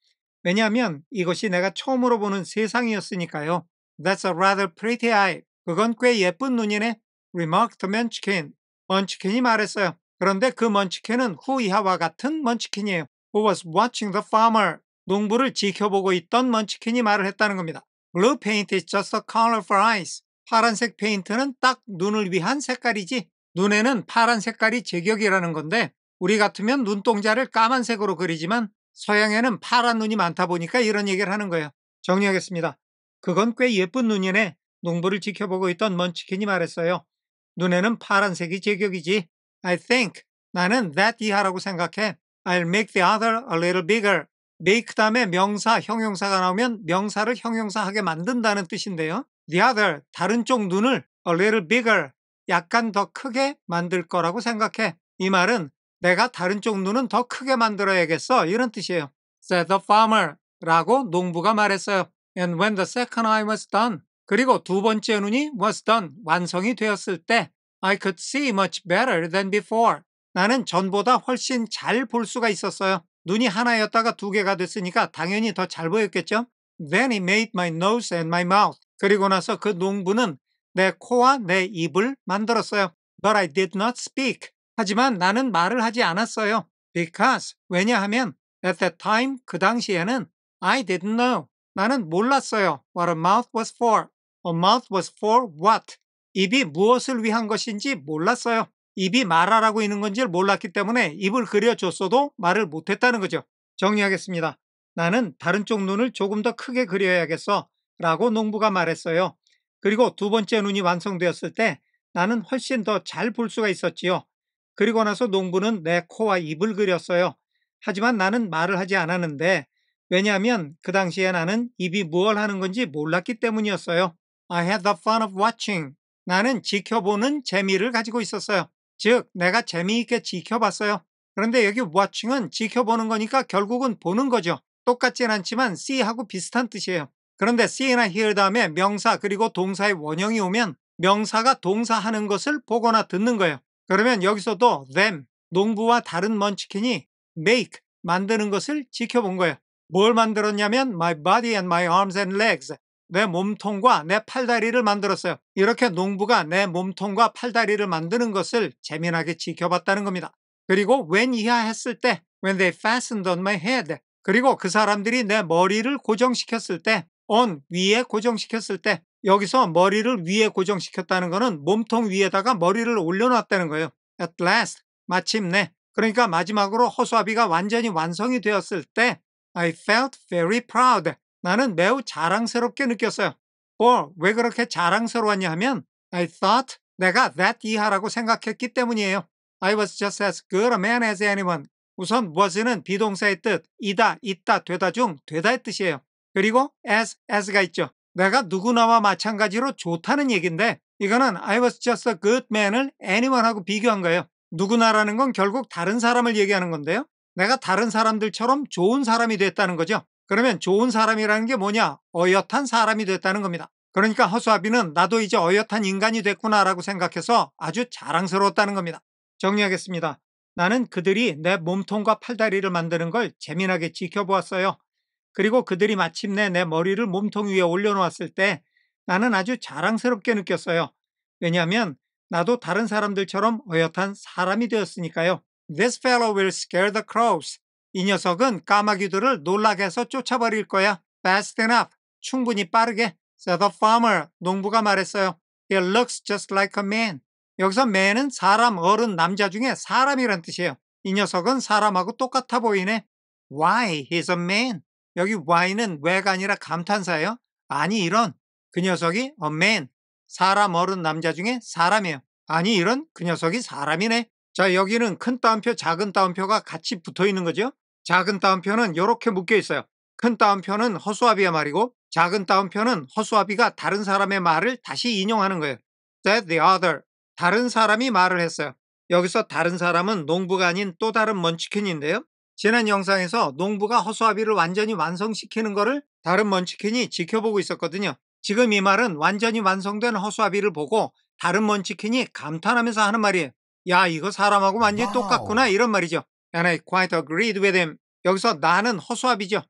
왜냐하면 이것이 내가 처음으로 보는 세상이었으니까요. That's a rather pretty eye. 그건 꽤 예쁜 눈이네. remarked Munchkin. 먼치킨이 말했어요. 그런데 그 먼치킨은 후이하와 같은 먼치킨이에요. Who was watching the farmer. 농부를 지켜보고 있던 먼치킨이 말을 했다는 겁니다. Blue paint is just a color for eyes. 파란색 페인트는 딱 눈을 위한 색깔이지 눈에는 파란 색깔이 제격이라는 건데 우리 같으면 눈동자를 까만색으로 그리지만 서양에는 파란 눈이 많다 보니까 이런 얘기를 하는 거예요. 정리하겠습니다. 그건 꽤 예쁜 눈이네. 농부를 지켜보고 있던 먼치킨이 말했어요. 눈에는 파란색이 제격이지. I think 나는 that 이하라고 생각해. I'll make the other a little bigger. make 다음에 명사, 형용사가 나오면 명사를 형용사하게 만든다는 뜻인데요. the other, 다른 쪽 눈을 a little bigger, 약간 더 크게 만들 거라고 생각해. 이 말은 내가 다른 쪽 눈은 더 크게 만들어야겠어 이런 뜻이에요. said the farmer 라고 농부가 말했어요. And when the second eye was done 그리고 두 번째 눈이 was done 완성이 되었을 때 I could see much better than before 나는 전보다 훨씬 잘 볼 수가 있었어요. 눈이 하나였다가 두 개가 됐으니까 당연히 더 잘 보였겠죠? Then he made my nose and my mouth. 그리고 나서 그 농부는 내 코와 내 입을 만들었어요. But I did not speak. 하지만 나는 말을 하지 않았어요. Because 왜냐하면 at that time 그 당시에는 I didn't know 나는 몰랐어요. What a mouth was for. A mouth was for what? 입이 무엇을 위한 것인지 몰랐어요. 입이 말하라고 있는 건지 몰랐기 때문에 입을 그려줬어도 말을 못했다는 거죠. 정리하겠습니다. 나는 다른 쪽 눈을 조금 더 크게 그려야겠어 라고 농부가 말했어요. 그리고 두 번째 눈이 완성되었을 때 나는 훨씬 더 잘 볼 수가 있었지요. 그리고 나서 농부는 내 코와 입을 그렸어요. 하지만 나는 말을 하지 않았는데 왜냐하면 그 당시에 나는 입이 무얼 하는 건지 몰랐기 때문이었어요. I had the fun of watching. 나는 지켜보는 재미를 가지고 있었어요. 즉 내가 재미있게 지켜봤어요. 그런데 여기 watching은 지켜보는 거니까 결국은 보는 거죠. 똑같진 않지만 see하고 비슷한 뜻이에요. 그런데 see나 hear 다음에 명사 그리고 동사의 원형이 오면 명사가 동사하는 것을 보거나 듣는 거예요. 그러면 여기서도 them, 농부와 다른 먼치킨이 make, 만드는 것을 지켜본 거예요. 뭘 만들었냐면 my body and my arms and legs, 내 몸통과 내 팔다리를 만들었어요. 이렇게 농부가 내 몸통과 팔다리를 만드는 것을 재미나게 지켜봤다는 겁니다. 그리고 when 이하 했을 때 when they fastened on my head 그리고 그 사람들이 내 머리를 고정시켰을 때 on 위에 고정시켰을 때 여기서 머리를 위에 고정시켰다는 것은 몸통 위에다가 머리를 올려놨다는 거예요. At last, 마침내. 그러니까 마지막으로 허수아비가 완전히 완성이 되었을 때 I felt very proud. 나는 매우 자랑스럽게 느꼈어요. Or 왜 그렇게 자랑스러웠냐 하면 I thought 내가 that 이하라고 생각했기 때문이에요. I was just as good a man as anyone. 우선 was는 비동사의 뜻, 이다, 있다, 되다 중 되다의 뜻이에요. 그리고 as, as가 있죠. 내가 누구나와 마찬가지로 좋다는 얘기인데 이거는 I was just a good man을 anyone하고 비교한 거예요. 누구나라는 건 결국 다른 사람을 얘기하는 건데요. 내가 다른 사람들처럼 좋은 사람이 됐다는 거죠. 그러면 좋은 사람이라는 게 뭐냐? 어엿한 사람이 됐다는 겁니다. 그러니까 허수아비는 나도 이제 어엿한 인간이 됐구나라고 생각해서 아주 자랑스러웠다는 겁니다. 정리하겠습니다. 나는 그들이 내 몸통과 팔다리를 만드는 걸 재미나게 지켜보았어요. 그리고 그들이 마침내 내 머리를 몸통 위에 올려놓았을 때 나는 아주 자랑스럽게 느꼈어요. 왜냐하면 나도 다른 사람들처럼 어엿한 사람이 되었으니까요. This fellow will scare the crows. 이 녀석은 까마귀들을 놀라게 해서 쫓아버릴 거야. Fast enough. 충분히 빠르게. So the farmer, 농부가 말했어요. He looks just like a man. 여기서 man은 사람, 어른, 남자 중에 사람이란 뜻이에요. 이 녀석은 사람하고 똑같아 보이네. Why he's a man? 여기 why는 왜가 아니라 감탄사예요. 아니 이런 그 녀석이 a 어, man 사람 어른 남자 중에 사람이에요. 아니 이런 그 녀석이 사람이네. 자 여기는 큰 따옴표 작은 따옴표가 같이 붙어 있는 거죠. 작은 따옴표는 이렇게 묶여 있어요. 큰 따옴표는 허수아비의 말이고 작은 따옴표는 허수아비가 다른 사람의 말을 다시 인용하는 거예요. That the other 다른 사람이 말을 했어요. 여기서 다른 사람은 농부가 아닌 또 다른 먼치킨인데요. 지난 영상에서 농부가 허수아비를 완전히 완성시키는 것을 다른 먼치킨이 지켜보고 있었거든요. 지금 이 말은 완전히 완성된 허수아비를 보고 다른 먼치킨이 감탄하면서 하는 말이에요. 야 이거 사람하고 완전히 똑같구나 이런 말이죠. And I quite agreed with him. 여기서 나는 허수아비죠.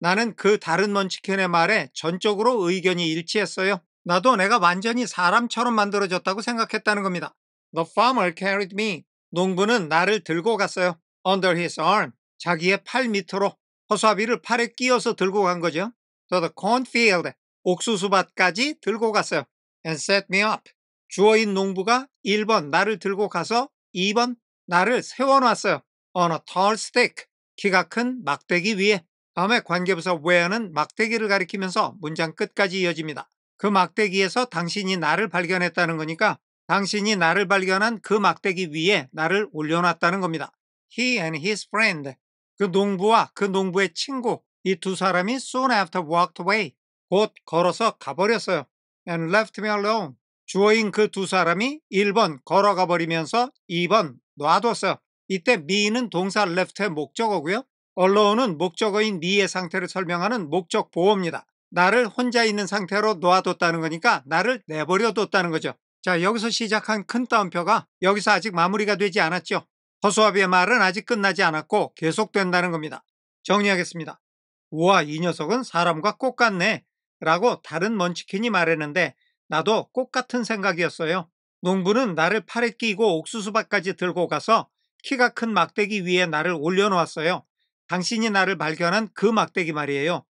나는 그 다른 먼치킨의 말에 전적으로 의견이 일치했어요. 나도 내가 완전히 사람처럼 만들어졌다고 생각했다는 겁니다. The farmer carried me. 농부는 나를 들고 갔어요. Under his arm. 자기의 팔 밑으로 허수아비를 팔에 끼어서 들고 간 거죠. To the cornfield, 옥수수밭까지 들고 갔어요. And set me up. 주어인 농부가 1번 나를 들고 가서 2번 나를 세워놨어요. On a tall stick, 키가 큰 막대기 위에. 다음에 관계부사 where는 막대기를 가리키면서 문장 끝까지 이어집니다. 그 막대기에서 당신이 나를 발견했다는 거니까 당신이 나를 발견한 그 막대기 위에 나를 올려놨다는 겁니다. He and his friend, 그 농부와 그 농부의 친구 이 두 사람이 soon after walked away 곧 걸어서 가버렸어요. and left me alone. 주어인 그 두 사람이 1번 걸어가 버리면서 2번 놔뒀어요. 이때 me는 동사 left의 목적어고요. alone은 목적어인 me의 상태를 설명하는 목적 보호입니다. 나를 혼자 있는 상태로 놓아뒀다는 거니까 나를 내버려뒀다는 거죠. 자 여기서 시작한 큰 따옴표가 여기서 아직 마무리가 되지 않았죠. 허수아비의 말은 아직 끝나지 않았고 계속된다는 겁니다. 정리하겠습니다. 우와 이 녀석은 사람과 꽃 같네 라고 다른 먼치킨이 말했는데 나도 꽃 같은 생각이었어요. 농부는 나를 팔에 끼고 옥수수밭까지 들고 가서 키가 큰 막대기 위에 나를 올려놓았어요. 당신이 나를 발견한 그 막대기 말이에요.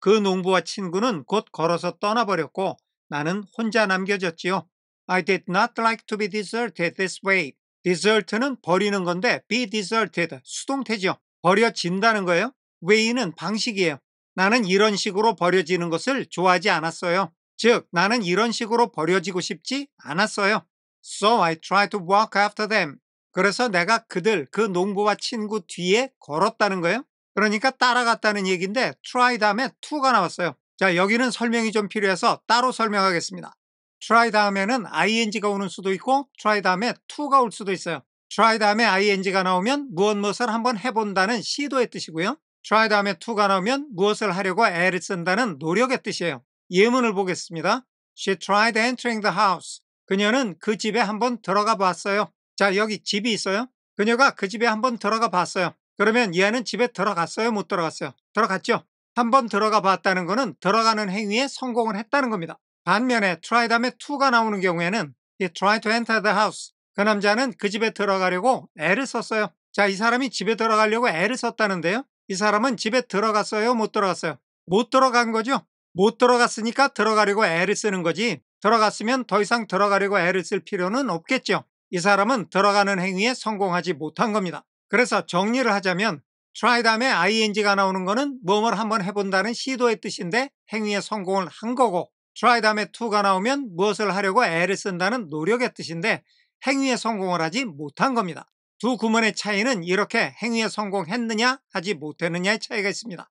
그 농부와 친구는 곧 걸어서 떠나버렸고 나는 혼자 남겨졌지요. I did not like to be deserted this way. desert는 버리는 건데 be deserted 수동태죠. 버려진다는 거예요. way는 방식이에요. 나는 이런 식으로 버려지는 것을 좋아하지 않았어요. 즉 나는 이런 식으로 버려지고 싶지 않았어요. So I tried to walk after them. 그래서 내가 그들 그 농부와 친구 뒤에 걸었다는 거예요. 그러니까 따라갔다는 얘기인데 try 다음에 to가 나왔어요. 자 여기는 설명이 좀 필요해서 따로 설명하겠습니다. try 다음에는 ing가 오는 수도 있고 try 다음에 to가 올 수도 있어요. try 다음에 ing가 나오면 무엇 무엇을 한번 해본다는 시도의 뜻이고요. try 다음에 to가 나오면 무엇을 하려고 애를 쓴다는 노력의 뜻이에요. 예문을 보겠습니다. She tried entering the house. 그녀는 그 집에 한번 들어가 봤어요. 자 여기 집이 있어요. 그녀가 그 집에 한번 들어가 봤어요. 그러면 얘는 집에 들어갔어요? 못 들어갔어요? 들어갔죠? 한번 들어가 봤다는 것은 들어가는 행위에 성공을 했다는 겁니다. 반면에 try 다음에 to가 나오는 경우에는 he tried to enter the house. 그 남자는 그 집에 들어가려고 애를 썼어요. 자, 이 사람이 집에 들어가려고 애를 썼다는데요. 이 사람은 집에 들어갔어요? 못 들어갔어요? 못 들어간 거죠? 못 들어갔으니까 들어가려고 애를 쓰는 거지. 들어갔으면 더 이상 들어가려고 애를 쓸 필요는 없겠죠. 이 사람은 들어가는 행위에 성공하지 못한 겁니다. 그래서 정리를 하자면 try 다음에 ing가 나오는 거는 뭐뭘 한번 해본다는 시도의 뜻인데 행위에 성공을 한 거고 try 다음에 to가 나오면 무엇을 하려고 애를 쓴다는 노력의 뜻인데 행위에 성공을 하지 못한 겁니다. 두 구문의 차이는 이렇게 행위에 성공했느냐 하지 못했느냐의 차이가 있습니다.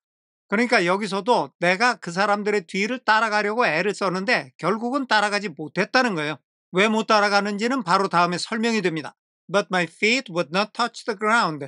그러니까 여기서도 내가 그 사람들의 뒤를 따라가려고 애를 썼는데 결국은 따라가지 못했다는 거예요. 왜 못 따라가는지는 바로 다음에 설명이 됩니다. But my feet would not touch the ground.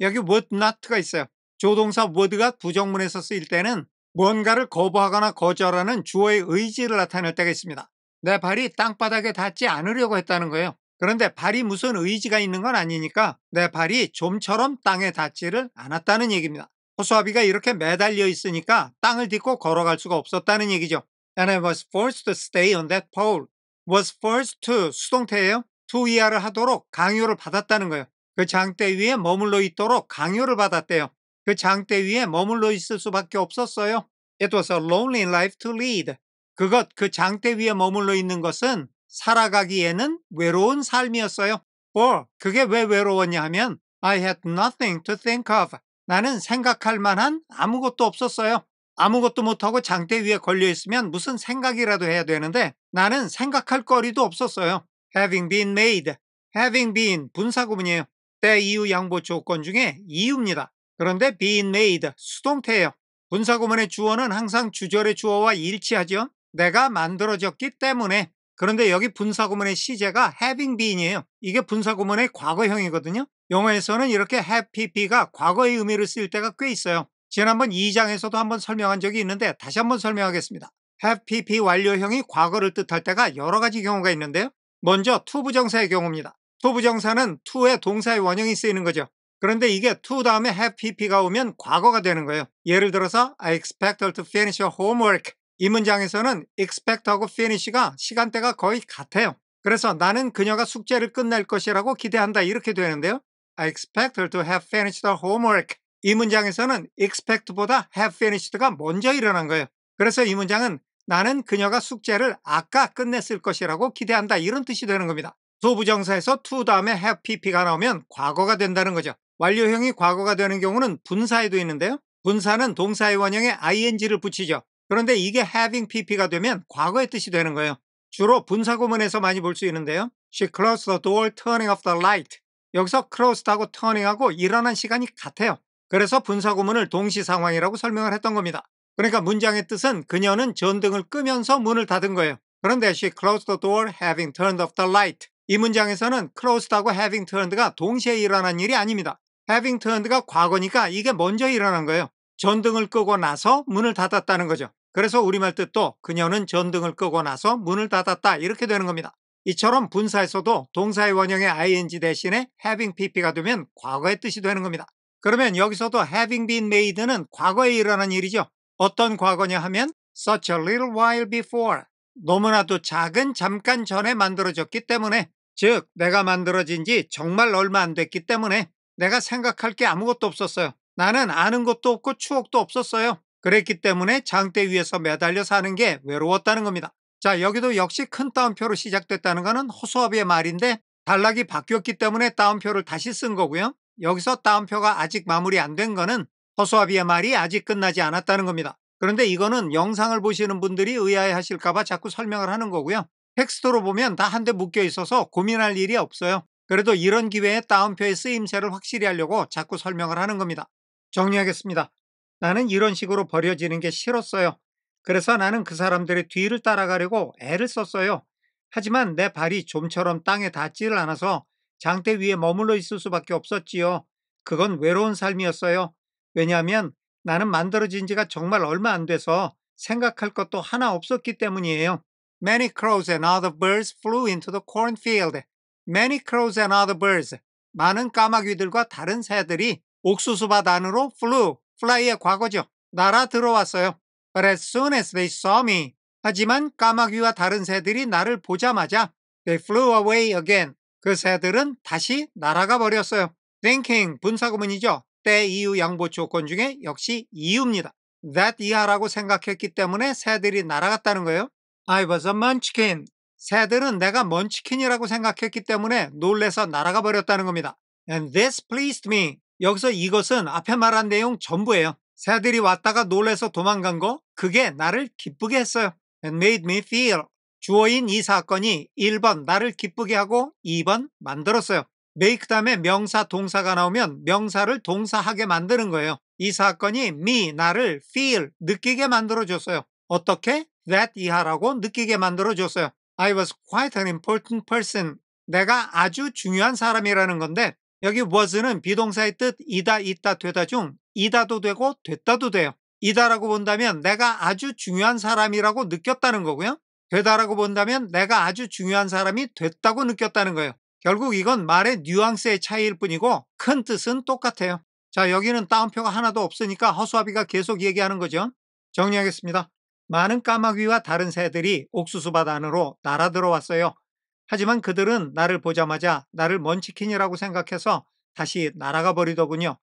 여기 would not가 있어요. 조동사 would가 부정문에서 쓰일 때는 무언가를 거부하거나 거절하는 주어의 의지를 나타낼 때가 있습니다. 내 발이 땅바닥에 닿지 않으려고 했다는 거예요. 그런데 발이 무슨 의지가 있는 건 아니니까 내 발이 좀처럼 땅에 닿지를 않았다는 얘기입니다. 호수아비가 이렇게 매달려 있으니까 땅을 딛고 걸어갈 수가 없었다는 얘기죠. And I was forced to stay on that pole. was forced to 수동태예요. to 이하를 하도록 강요를 받았다는 거예요. 그 장대 위에 머물러 있도록 강요를 받았대요. 그 장대 위에 머물러 있을 수밖에 없었어요. It was a lonely life to lead. 그것, 그 장대 위에 머물러 있는 것은 살아가기에는 외로운 삶이었어요. For, 그게 왜 외로웠냐 하면 I had nothing to think of. 나는 생각할 만한 아무것도 없었어요. 아무것도 못하고 장대 위에 걸려있으면 무슨 생각이라도 해야 되는데 나는 생각할 거리도 없었어요. having been made, having been 분사구문이에요. 때이후 양보 조건 중에 이유입니다. 그런데 being made 수동태예요. 분사구문의 주어는 항상 주절의 주어와 일치하죠. 내가 만들어졌기 때문에 그런데 여기 분사구문의 시제가 having been이에요. 이게 분사구문의 과거형이거든요. 영어에서는 이렇게 h a p p be가 과거의 의미를 쓸 때가 꽤 있어요. 지난번 2장에서도 한번 설명한 적이 있는데 다시 한번 설명하겠습니다. have pp 완료형이 과거를 뜻할 때가 여러 가지 경우가 있는데요. 먼저 to 부정사의 경우입니다. to 부정사는 to의 동사의 원형이 쓰이는 거죠. 그런데 이게 to 다음에 have pp가 오면 과거가 되는 거예요. 예를 들어서 I expect her to finish her homework. 이 문장에서는 expect하고 finish가 시간대가 거의 같아요. 그래서 나는 그녀가 숙제를 끝낼 것이라고 기대한다 이렇게 되는데요. I expect her to have finished her homework. 이 문장에서는 expect보다 have finished가 먼저 일어난 거예요. 그래서 이 문장은 나는 그녀가 숙제를 아까 끝냈을 것이라고 기대한다 이런 뜻이 되는 겁니다. 소부정사에서 to 다음에 have pp가 나오면 과거가 된다는 거죠. 완료형이 과거가 되는 경우는 분사에도 있는데요. 분사는 동사의 원형에 ing를 붙이죠. 그런데 이게 having pp가 되면 과거의 뜻이 되는 거예요. 주로 분사구문에서 많이 볼 수 있는데요. She closed the door turning off the light. 여기서 closed하고 turning하고 일어난 시간이 같아요. 그래서 분사구문을 동시 상황이라고 설명을 했던 겁니다. 그러니까 문장의 뜻은 그녀는 전등을 끄면서 문을 닫은 거예요. 그런데 she closed the door having turned off the light. 이 문장에서는 closed하고 having turned가 동시에 일어난 일이 아닙니다. having turned가 과거니까 이게 먼저 일어난 거예요. 전등을 끄고 나서 문을 닫았다는 거죠. 그래서 우리말 뜻도 그녀는 전등을 끄고 나서 문을 닫았다 이렇게 되는 겁니다. 이처럼 분사에서도 동사의 원형의 ing 대신에 having pp가 되면 과거의 뜻이 되는 겁니다. 그러면 여기서도 having been made는 과거에 일어난 일이죠. 어떤 과거냐 하면 such a little while before 너무나도 작은 잠깐 전에 만들어졌기 때문에 즉 내가 만들어진 지 정말 얼마 안 됐기 때문에 내가 생각할 게 아무것도 없었어요. 나는 아는 것도 없고 추억도 없었어요. 그랬기 때문에 장대 위에서 매달려 사는 게 외로웠다는 겁니다. 자 여기도 역시 큰 따옴표로 시작됐다는 것은 허수아비의 말인데 단락이 바뀌었기 때문에 따옴표를 다시 쓴 거고요. 여기서 따옴표가 아직 마무리 안 된 거는 허수아비의 말이 아직 끝나지 않았다는 겁니다. 그런데 이거는 영상을 보시는 분들이 의아해하실까봐 자꾸 설명을 하는 거고요. 텍스트로 보면 다 한 대 묶여 있어서 고민할 일이 없어요. 그래도 이런 기회에 따옴표의 쓰임새를 확실히 하려고 자꾸 설명을 하는 겁니다. 정리하겠습니다. 나는 이런 식으로 버려지는 게 싫었어요. 그래서 나는 그 사람들의 뒤를 따라가려고 애를 썼어요. 하지만 내 발이 좀처럼 땅에 닿지를 않아서 장대 위에 머물러 있을 수밖에 없었지요. 그건 외로운 삶이었어요. 왜냐하면 나는 만들어진 지가 정말 얼마 안 돼서 생각할 것도 하나 없었기 때문이에요. Many crows and other birds flew into the cornfield Many crows and other birds. 많은 까마귀들과 다른 새들이 옥수수밭 안으로 flew. fly의 과거죠. 날아 들어왔어요. But as soon as they saw me. 하지만 까마귀와 다른 새들이 나를 보자마자 they flew away again. 그 새들은 다시 날아가 버렸어요. thinking 분사구문이죠. 때 이유 양보 조건 중에 역시 이유입니다. that 이하라고 생각했기 때문에 새들이 날아갔다는 거예요. I was a munchkin. 새들은 내가 먼치킨이라고 생각했기 때문에 놀래서 날아가 버렸다는 겁니다. And this pleased me. 여기서 이것은 앞에 말한 내용 전부예요. 새들이 왔다가 놀래서 도망간 거 그게 나를 기쁘게 했어요. And made me feel. 주어인 이 사건이 1번 나를 기쁘게 하고 2번 만들었어요. make 다음에 명사 동사가 나오면 명사를 동사하게 만드는 거예요. 이 사건이 me 나를 feel 느끼게 만들어줬어요. 어떻게? that 이하라고 느끼게 만들어줬어요. I was quite an important person. 내가 아주 중요한 사람이라는 건데 여기 was는 비동사의 뜻 이다 있다 되다 중 이다도 되고 됐다도 돼요. 이다라고 본다면 내가 아주 중요한 사람이라고 느꼈다는 거고요. 되다라고 본다면 내가 아주 중요한 사람이 됐다고 느꼈다는 거예요. 결국 이건 말의 뉘앙스의 차이일 뿐이고 큰 뜻은 똑같아요. 자 여기는 따옴표가 하나도 없으니까 허수아비가 계속 얘기하는 거죠. 정리하겠습니다. 많은 까마귀와 다른 새들이 옥수수밭 안으로 날아들어왔어요. 하지만 그들은 나를 보자마자 나를 먼치킨이라고 생각해서 다시 날아가 버리더군요.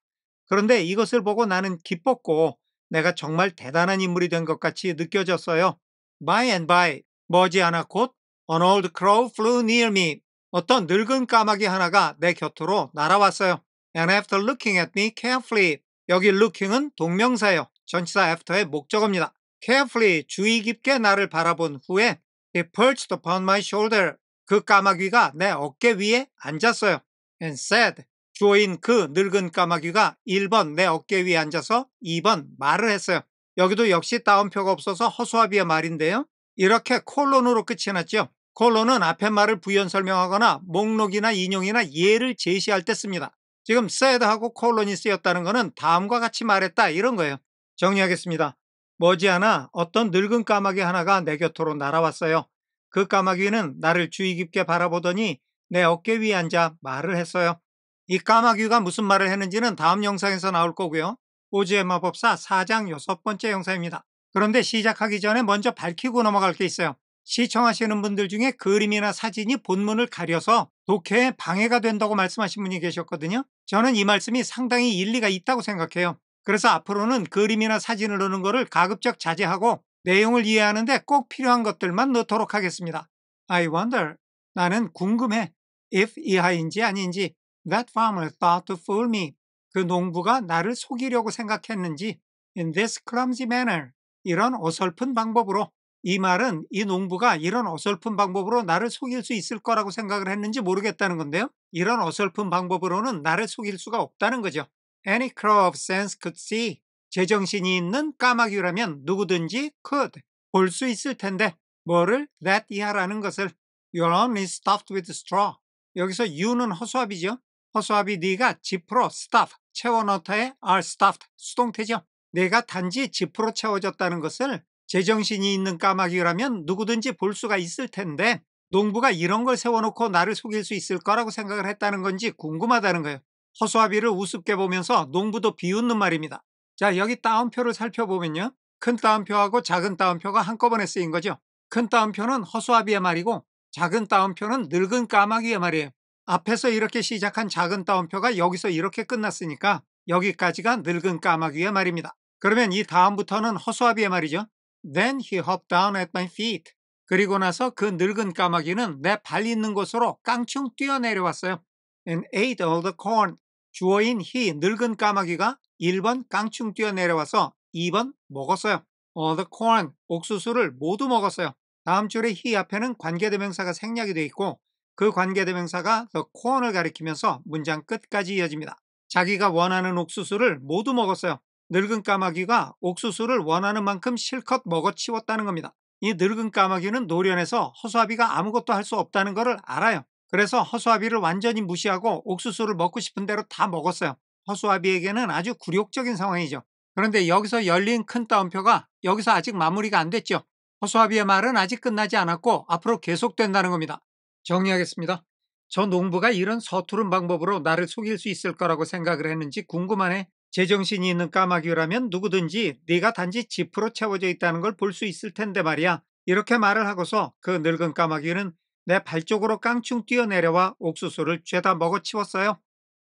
그런데 이것을 보고 나는 기뻤고 내가 정말 대단한 인물이 된 것 같이 느껴졌어요. By and by, 머지않아 곧 An old crow flew near me. 어떤 늙은 까마귀 하나가 내 곁으로 날아왔어요. And after looking at me carefully. 여기 looking은 동명사예요. 전치사 after의 목적어입니다. carefully 주의 깊게 나를 바라본 후에 he perched upon my shoulder 그 까마귀가 내 어깨 위에 앉았어요. and said 주어인 그 늙은 까마귀가 1번 내 어깨 위에 앉아서 2번 말을 했어요. 여기도 역시 따옴표가 없어서 허수아비의 말인데요. 이렇게 콜론으로 끝이 났죠. 콜론은 앞에 말을 부연 설명하거나 목록이나 인용이나 예를 제시할 때 씁니다. 지금 said하고 콜론이 쓰였다는 것은 다음과 같이 말했다 이런 거예요. 정리하겠습니다. 머지않아 어떤 늙은 까마귀 하나가 내 곁으로 날아왔어요. 그 까마귀는 나를 주의 깊게 바라보더니 내 어깨 위에 앉아 말을 했어요. 이 까마귀가 무슨 말을 했는지는 다음 영상에서 나올 거고요. 오즈의 마법사 4장 여섯 번째 영상입니다. 그런데 시작하기 전에 먼저 밝히고 넘어갈 게 있어요. 시청하시는 분들 중에 그림이나 사진이 본문을 가려서 독해에 방해가 된다고 말씀하신 분이 계셨거든요. 저는 이 말씀이 상당히 일리가 있다고 생각해요. 그래서 앞으로는 그림이나 사진을 넣는 것을 가급적 자제하고 내용을 이해하는데 꼭 필요한 것들만 넣도록 하겠습니다. I wonder. 나는 궁금해. If 이하인지 아닌지 That farmer thought to fool me. 그 농부가 나를 속이려고 생각했는지 In this clumsy manner. 이런 어설픈 방법으로 이 말은 이 농부가 이런 어설픈 방법으로 나를 속일 수 있을 거라고 생각을 했는지 모르겠다는 건데요. 이런 어설픈 방법으로는 나를 속일 수가 없다는 거죠. Any crow of sense could see. 제정신이 있는 까마귀라면 누구든지 could 볼 수 있을 텐데 뭐를 that 이하라는 것을 Your e only stuffed with straw. 여기서 you는 허수아비죠. 허수아비 네가 지프로 stuff 채워넣다에 are stuffed 수동태죠. 내가 단지 지프로 채워졌다는 것을 제정신이 있는 까마귀라면 누구든지 볼 수가 있을 텐데 농부가 이런 걸 세워놓고 나를 속일 수 있을 거라고 생각을 했다는 건지 궁금하다는 거예요. 허수아비를 우습게 보면서 농부도 비웃는 말입니다. 자 여기 따옴표를 살펴보면요. 큰 따옴표하고 작은 따옴표가 한꺼번에 쓰인 거죠. 큰 따옴표는 허수아비의 말이고 작은 따옴표는 늙은 까마귀의 말이에요. 앞에서 이렇게 시작한 작은 따옴표가 여기서 이렇게 끝났으니까 여기까지가 늙은 까마귀의 말입니다. 그러면 이 다음부터는 허수아비의 말이죠. Then he hopped down at my feet. 그리고 나서 그 늙은 까마귀는 내 발 있는 곳으로 깡충 뛰어내려왔어요. And ate all the corn. 주어인 he 늙은 까마귀가 1번 깡충 뛰어내려와서 2번 먹었어요. All 어, the corn 옥수수를 모두 먹었어요. 다음 줄의 he 앞에는 관계대명사가 생략이 되어 있고 그 관계대명사가 the corn을 가리키면서 문장 끝까지 이어집니다. 자기가 원하는 옥수수를 모두 먹었어요. 늙은 까마귀가 옥수수를 원하는 만큼 실컷 먹어치웠다는 겁니다. 이 늙은 까마귀는 노련해서 허수아비가 아무것도 할 수 없다는 것을 알아요. 그래서 허수아비를 완전히 무시하고 옥수수를 먹고 싶은 대로 다 먹었어요. 허수아비에게는 아주 굴욕적인 상황이죠. 그런데 여기서 열린 큰 따옴표가 여기서 아직 마무리가 안 됐죠. 허수아비의 말은 아직 끝나지 않았고 앞으로 계속된다는 겁니다. 정리하겠습니다. 저 농부가 이런 서투른 방법으로 나를 속일 수 있을 거라고 생각을 했는지 궁금하네. 제정신이 있는 까마귀라면 누구든지 네가 단지 지프로 채워져 있다는 걸 볼 수 있을 텐데 말이야. 이렇게 말을 하고서 그 늙은 까마귀는 내발 쪽으로 깡충 뛰어내려와 옥수수를 죄다 먹어치웠어요.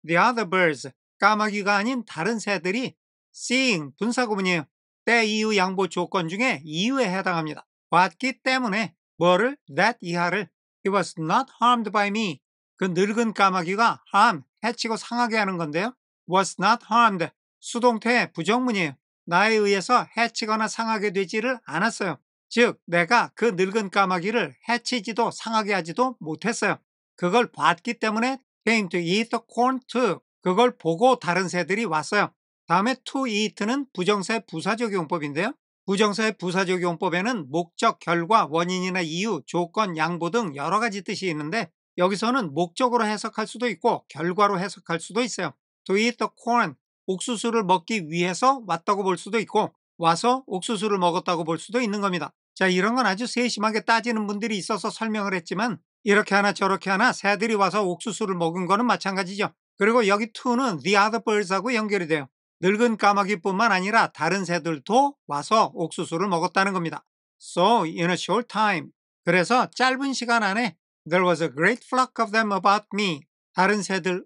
The other birds, 까마귀가 아닌 다른 새들이 seeing, 분사구문이에요. 때 이후 양보 조건 중에 이유에 해당합니다. 왔기 때문에 뭐를, that 이하를. He was not harmed by me. 그 늙은 까마귀가 harm, 해치고 상하게 하는 건데요. was not harmed, 수동태 부정문이에요. 나에 의해서 해치거나 상하게 되지를 않았어요. 즉 내가 그 늙은 까마귀를 해치지도 상하게 하지도 못했어요. 그걸 봤기 때문에 came to eat the corn too. 그걸 보고 다른 새들이 왔어요. 다음에 to eat는 부정사의 부사적 용법인데요. 부정사의 부사적 용법에는 목적, 결과, 원인이나 이유, 조건, 양보 등 여러 가지 뜻이 있는데 여기서는 목적으로 해석할 수도 있고 결과로 해석할 수도 있어요. To eat the corn, 옥수수를 먹기 위해서 왔다고 볼 수도 있고 와서 옥수수를 먹었다고 볼 수도 있는 겁니다. 자, 이런 건 아주 세심하게 따지는 분들이 있어서 설명을 했지만 이렇게 하나 저렇게 하나 새들이 와서 옥수수를 먹은 거는 마찬가지죠. 그리고 여기 2는 the other birds하고 연결이 돼요. 늙은 까마귀뿐만 아니라 다른 새들도 와서 옥수수를 먹었다는 겁니다. So in a short time. 그래서 짧은 시간 안에 There was a great flock of them about me. 다른 새들의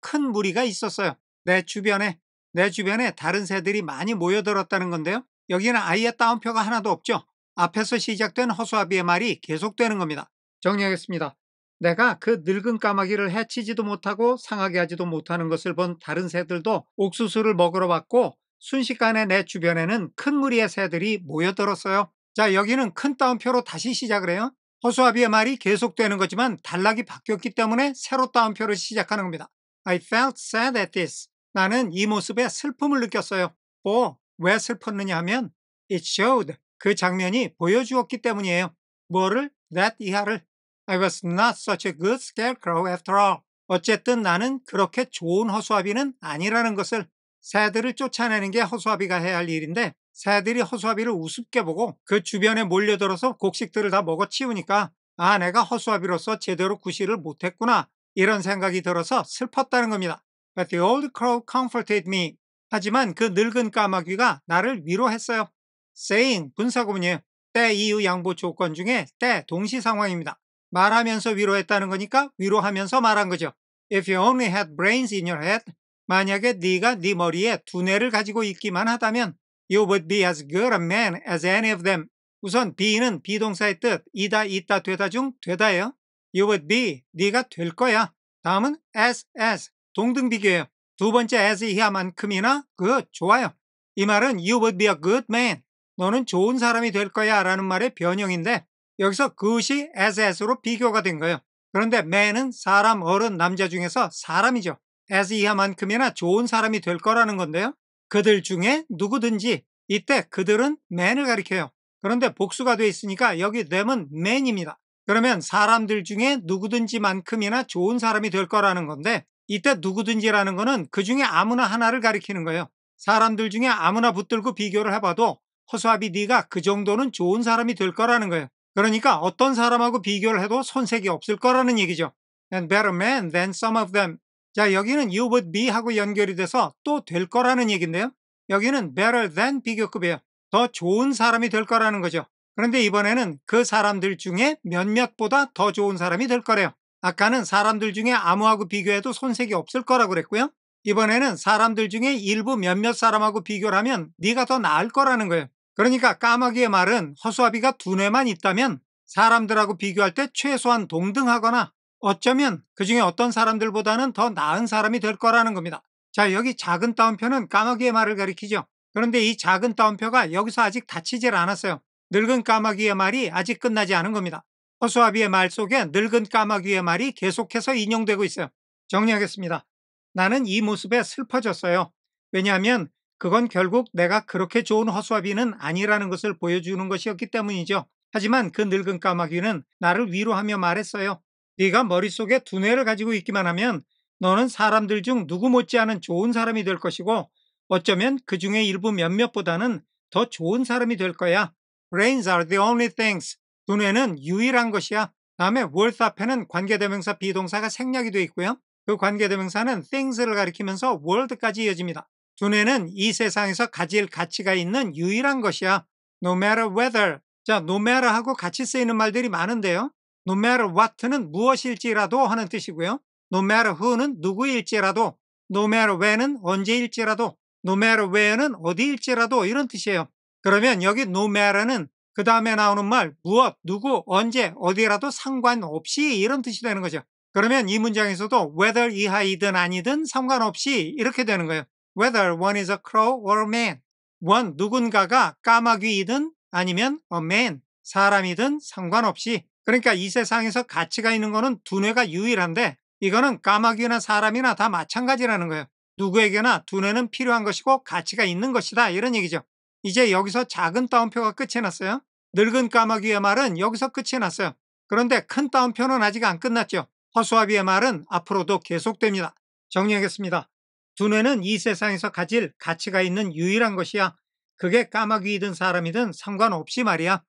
큰 무리가 있었어요. 내 주변에, 내 주변에 다른 새들이 많이 모여들었다는 건데요. 여기는 아예 따옴표가 하나도 없죠. 앞에서 시작된 허수아비의 말이 계속되는 겁니다. 정리하겠습니다. 내가 그 늙은 까마귀를 해치지도 못하고 상하게 하지도 못하는 것을 본 다른 새들도 옥수수를 먹으러 왔고 순식간에 내 주변에는 큰 무리의 새들이 모여들었어요. 자 여기는 큰 따옴표로 다시 시작을 해요. 허수아비의 말이 계속되는 거지만 단락이 바뀌었기 때문에 새로 따옴표를 시작하는 겁니다. I felt sad at this. 나는 이 모습에 슬픔을 느꼈어요. 뭐왜 슬펐느냐 하면 It showed 그 장면이 보여주었기 때문이에요. 뭐를? That 이하를. I was not such a good scarecrow after all. 어쨌든 나는 그렇게 좋은 허수아비는 아니라는 것을 새들을 쫓아내는 게 허수아비가 해야 할 일인데 새들이 허수아비를 우습게 보고 그 주변에 몰려들어서 곡식들을 다 먹어치우니까 아 내가 허수아비로서 제대로 구실을 못했구나 이런 생각이 들어서 슬펐다는 겁니다. But the old crow comforted me. 하지만 그 늙은 까마귀가 나를 위로했어요. saying 분사구문이에요. 때 이유 양보 조건 중에 때 동시 상황입니다. 말하면서 위로했다는 거니까 위로하면서 말한 거죠. If you only had brains in your head, 만약에 네가 네 머리에 두뇌를 가지고 있기만 하다면 you would be as good a man as any of them. 우선 be는 비동사의 뜻 이다 있다 되다 중 되다예요. You would be 네가 될 거야. 다음은 as as 동등 비교예요. 두 번째 a s h e r e 만큼이나그 좋아요. 이 말은 you would be a good man 너는 좋은 사람이 될 거야 라는 말의 변형인데 여기서 그것이 as as로 비교가 된 거예요. 그런데 man은 사람, 어른, 남자 중에서 사람이죠. as 이하만큼이나 좋은 사람이 될 거라는 건데요. 그들 중에 누구든지 이때 그들은 man을 가리켜요. 그런데 복수가 돼 있으니까 여기 them은 man입니다. 그러면 사람들 중에 누구든지만큼이나 좋은 사람이 될 거라는 건데 이때 누구든지라는 거는 그 중에 아무나 하나를 가리키는 거예요. 사람들 중에 아무나 붙들고 비교를 해봐도 허수아비 네가 그 정도는 좋은 사람이 될 거라는 거예요. 그러니까 어떤 사람하고 비교를 해도 손색이 없을 거라는 얘기죠. And better man than some of them. 자 여기는 you would be 하고 연결이 돼서 또 될 거라는 얘기인데요. 여기는 better than 비교급이에요. 더 좋은 사람이 될 거라는 거죠. 그런데 이번에는 그 사람들 중에 몇몇보다 더 좋은 사람이 될 거래요. 아까는 사람들 중에 아무하고 비교해도 손색이 없을 거라고 그랬고요. 이번에는 사람들 중에 일부 몇몇 사람하고 비교를 하면 네가 더 나을 거라는 거예요. 그러니까 까마귀의 말은 허수아비가 두뇌만 있다면 사람들하고 비교할 때 최소한 동등하거나 어쩌면 그 중에 어떤 사람들보다는 더 나은 사람이 될 거라는 겁니다. 자 여기 작은 따옴표는 까마귀의 말을 가리키죠. 그런데 이 작은 따옴표가 여기서 아직 다치질 않았어요. 늙은 까마귀의 말이 아직 끝나지 않은 겁니다. 허수아비의 말 속에 늙은 까마귀의 말이 계속해서 인용되고 있어요. 정리하겠습니다. 나는 이 모습에 슬퍼졌어요. 왜냐하면 그건 결국 내가 그렇게 좋은 허수아비는 아니라는 것을 보여주는 것이었기 때문이죠. 하지만 그 늙은 까마귀는 나를 위로하며 말했어요. 네가 머릿속에 두뇌를 가지고 있기만 하면 너는 사람들 중 누구 못지않은 좋은 사람이 될 것이고 어쩌면 그 중에 일부 몇몇보다는 더 좋은 사람이 될 거야. Brains are the only things. 두뇌는 유일한 것이야. 다음에 worth 앞에는 관계대명사 비동사가 생략이 되어 있고요. 그 관계대명사는 things를 가리키면서 world까지 이어집니다. 두뇌는 이 세상에서 가질 가치가 있는 유일한 것이야. No matter whether. 자, no matter 하고 같이 쓰이는 말들이 많은데요. No matter what는 무엇일지라도 하는 뜻이고요. No matter who는 누구일지라도. No matter when은 언제일지라도. No matter where는 어디일지라도 이런 뜻이에요. 그러면 여기 no matter는 그 다음에 나오는 말 무엇, 누구, 언제, 어디라도 상관없이 이런 뜻이 되는 거죠. 그러면 이 문장에서도 whether 이하이든 아니든 상관없이 이렇게 되는 거예요. whether one is a crow or a man. one 누군가가 까마귀이든 아니면 a man 사람이든 상관없이 그러니까 이 세상에서 가치가 있는 거는 두뇌가 유일한데 이거는 까마귀나 사람이나 다 마찬가지라는 거예요. 누구에게나 두뇌는 필요한 것이고 가치가 있는 것이다 이런 얘기죠. 이제 여기서 작은 따옴표가 끝이 났어요. 늙은 까마귀의 말은 여기서 끝이 났어요. 그런데 큰 따옴표는 아직 안 끝났죠. 허수아비의 말은 앞으로도 계속됩니다. 정리하겠습니다. 두뇌는 이 세상에서 가질 가치가 있는 유일한 것이야. 그게 까마귀이든 사람이든 상관없이 말이야.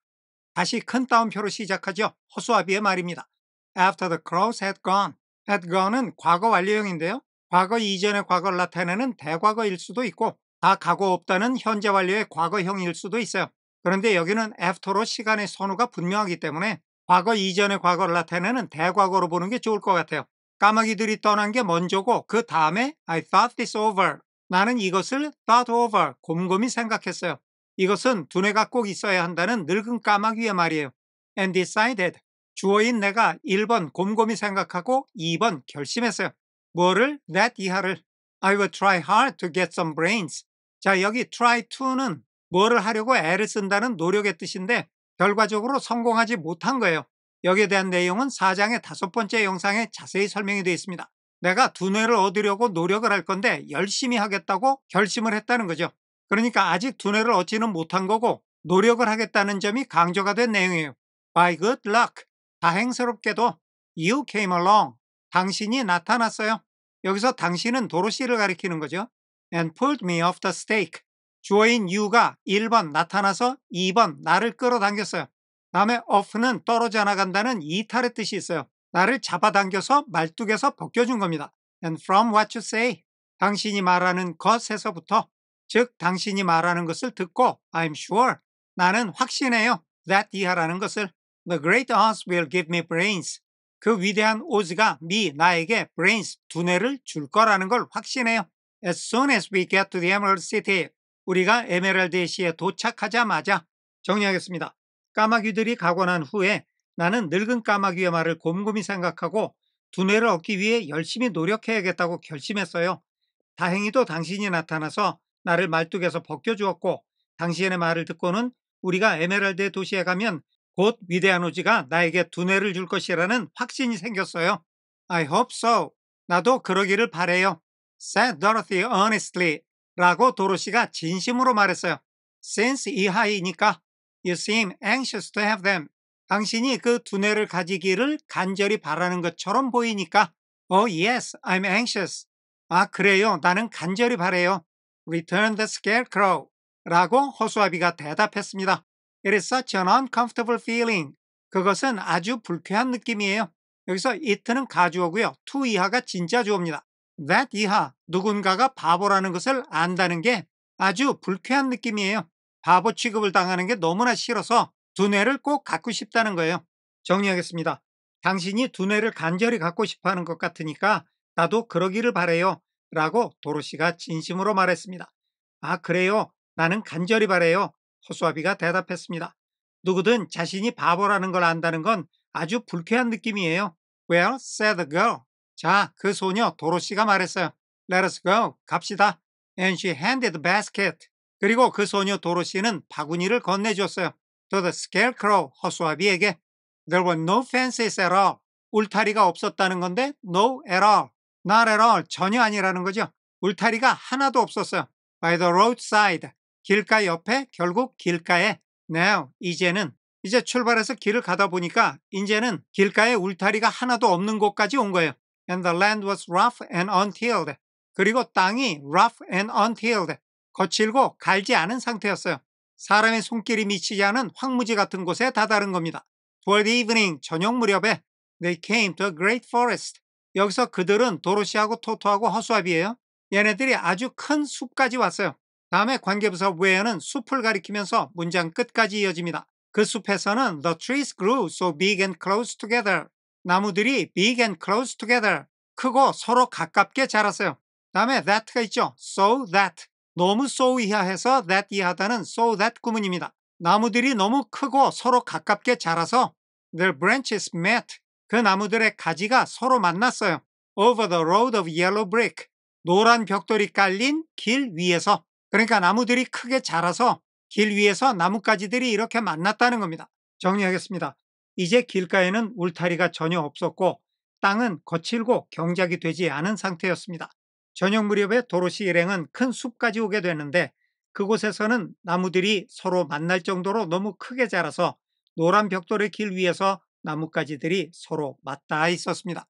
다시 큰 따옴표로 시작하죠. 허수아비의 말입니다. After the crows had gone. had gone은 과거 완료형인데요. 과거 이전의 과거를 나타내는 대과거일 수도 있고 다 가고 없다는 현재 완료의 과거형일 수도 있어요. 그런데 여기는 after로 시간의 선호가 분명하기 때문에 과거 이전의 과거를 나타내는 대과거로 보는 게 좋을 것 같아요. 까마귀들이 떠난 게 먼저고 그 다음에 I thought this over. 나는 이것을 thought over 곰곰이 생각했어요. 이것은 두뇌가 꼭 있어야 한다는 늙은 까마귀의 말이에요. And decided. 주어인 내가 1번 곰곰이 생각하고 2번 결심했어요. 뭐를? That 이하를. I will try hard to get some brains. 자 여기 try to는 뭐를 하려고 애를 쓴다는 노력의 뜻인데 결과적으로 성공하지 못한 거예요. 여기에 대한 내용은 4장의 다섯 번째 영상에 자세히 설명이 되어 있습니다. 내가 두뇌를 얻으려고 노력을 할 건데 열심히 하겠다고 결심을 했다는 거죠. 그러니까 아직 두뇌를 얻지는 못한 거고 노력을 하겠다는 점이 강조가 된 내용이에요. By good luck, 다행스럽게도 you came along, 당신이 나타났어요. 여기서 당신은 도로시를 가리키는 거죠. And pulled me off the stake. 주어인 you가 1번 나타나서 2번 나를 끌어당겼어요. 남의 어프는 떨어져 나간다는 이탈의 뜻이 있어요. 나를 잡아당겨서 말뚝에서 벗겨준 겁니다. And from what you say, 당신이 말하는 것에서부터, 즉 당신이 말하는 것을 듣고 I'm sure, 나는 확신해요. That 이하라는 것을 The great oz will give me brains. 그 위대한 오즈가 me, 나에게 brains 두뇌를 줄 거라는 걸 확신해요. As soon as we get to the Emerald City, 우리가 에메랄드 시에 도착하자마자 정리하겠습니다. 까마귀들이 가고 난 후에 나는 늙은 까마귀의 말을 곰곰이 생각하고 두뇌를 얻기 위해 열심히 노력해야겠다고 결심했어요. 다행히도 당신이 나타나서 나를 말뚝에서 벗겨주었고 당신의 말을 듣고는 우리가 에메랄드 의 도시에 가면 곧 위대한 오지가 나에게 두뇌를 줄 것이라는 확신이 생겼어요. I hope so. 나도 그러기를 바래요. said Dorothy earnestly. 라고 도로시가 진심으로 말했어요. since 이하이니까 You seem anxious to have them. 당신이 그 두뇌를 가지기를 간절히 바라는 것처럼 보이니까 Oh yes, I'm anxious. 아 그래요, 나는 간절히 바래요. Return the scarecrow. 라고 허수아비가 대답했습니다. It is such an uncomfortable feeling. 그것은 아주 불쾌한 느낌이에요. 여기서 it는 가주어고요. to 이하가 진짜 주어입니다. that 이하 누군가가 바보라는 것을 안다는 게 아주 불쾌한 느낌이에요. 바보 취급을 당하는 게 너무나 싫어서 두뇌를 꼭 갖고 싶다는 거예요. 정리하겠습니다. 당신이 두뇌를 간절히 갖고 싶어하는 것 같으니까 나도 그러기를 바래요 라고 도로시가 진심으로 말했습니다. 아 그래요 나는 간절히 바래요 호수아비가 대답했습니다. 누구든 자신이 바보라는 걸 안다는 건 아주 불쾌한 느낌이에요. Well, said the girl. 자, 그 소녀 도로시가 말했어요. Let us go. 갑시다. And she handed the basket. 그리고 그 소녀 도로시는 바구니를 건네줬어요. To the scarecrow, 허수아비에게. There were no fences at all. 울타리가 없었다는 건데 no at all. not at all, 전혀 아니라는 거죠. 울타리가 하나도 없었어요. By the roadside, 길가 옆에 결국 길가에. Now, 이제는 이제 출발해서 길을 가다 보니까 이제는 길가에 울타리가 하나도 없는 곳까지 온 거예요. And the land was rough and untilled. 그리고 땅이 rough and untilled. 거칠고 갈지 않은 상태였어요. 사람의 손길이 미치지 않은 황무지 같은 곳에 다다른 겁니다. Toward evening, 저녁 무렵에 They came to a great forest. 여기서 그들은 도로시하고 토토하고 허수아비예요. 얘네들이 아주 큰 숲까지 왔어요. 다음에 관계부서 외에는 숲을 가리키면서 문장 끝까지 이어집니다. 그 숲에서는 The trees grew so big and close together. 나무들이 big and close together. 크고 서로 가깝게 자랐어요. 다음에 that가 있죠. so that. 너무 so 이하해서 that 이하다는 so that 구문입니다. 나무들이 너무 크고 서로 가깝게 자라서 their branches met. 그 나무들의 가지가 서로 만났어요. over the road of yellow brick. 노란 벽돌이 깔린 길 위에서. 그러니까 나무들이 크게 자라서 길 위에서 나뭇가지들이 이렇게 만났다는 겁니다. 정리하겠습니다. 이제 길가에는 울타리가 전혀 없었고 땅은 거칠고 경작이 되지 않은 상태였습니다. 저녁 무렵에 도로시 일행은 큰 숲까지 오게 되는데 그곳에서는 나무들이 서로 만날 정도로 너무 크게 자라서 노란 벽돌의 길 위에서 나뭇가지들이 서로 맞닿아 있었습니다.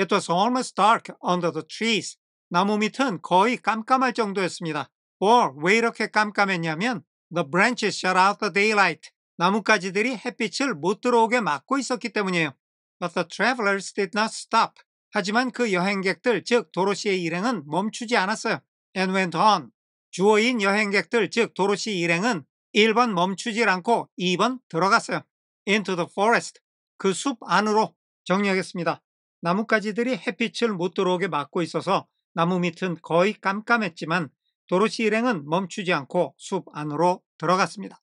It was almost dark under the trees. 나무 밑은 거의 깜깜할 정도였습니다. Or 왜 이렇게 깜깜했냐면 The branches shut out the daylight. 나뭇가지들이 햇빛을 못 들어오게 막고 있었기 때문이에요. But the travelers did not stop. 하지만 그 여행객들 즉 도로시의 일행은 멈추지 않았어요. And went on. 주어인 여행객들 즉 도로시 일행은 1번 멈추질 않고 2번 들어갔어요. Into the forest. 그 숲 안으로 정리하겠습니다. 나뭇가지들이 햇빛을 못 들어오게 막고 있어서 나무 밑은 거의 깜깜했지만 도로시 일행은 멈추지 않고 숲 안으로 들어갔습니다.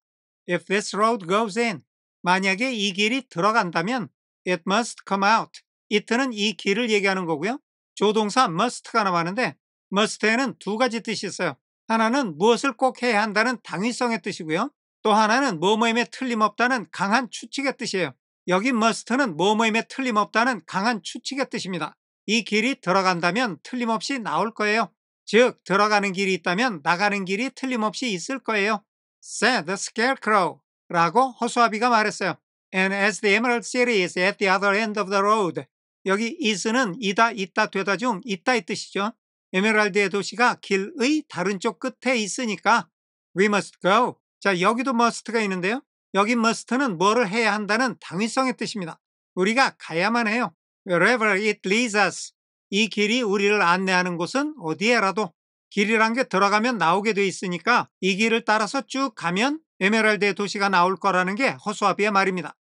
If this road goes in, 만약에 이 길이 들어간다면 it must come out, it는 이 길을 얘기하는 거고요. 조동사 must가 나왔는데 must에는 두 가지 뜻이 있어요. 하나는 무엇을 꼭 해야 한다는 당위성의 뜻이고요. 또 하나는 뭐뭐임에 틀림없다는 강한 추측의 뜻이에요. 여기 must는 뭐뭐임에 틀림없다는 강한 추측의 뜻입니다. 이 길이 들어간다면 틀림없이 나올 거예요. 즉 들어가는 길이 있다면 나가는 길이 틀림없이 있을 거예요. said the scarecrow 라고 허수아비가 말했어요. And as the Emerald City is at the other end of the road 여기 is는 이다, 있다, 되다 중 있다의 뜻이죠. 에메랄드의 도시가 길의 다른 쪽 끝에 있으니까 we must go. 자, 여기도 must가 있는데요. 여기 must는 뭐를 해야 한다는 당위성의 뜻입니다. 우리가 가야만 해요. Wherever it leads us. 이 길이 우리를 안내하는 곳은 어디에라도 길이란 게 들어가면 나오게 돼 있으니까 이 길을 따라서 쭉 가면 에메랄드의 도시가 나올 거라는 게 허수아비의 말입니다.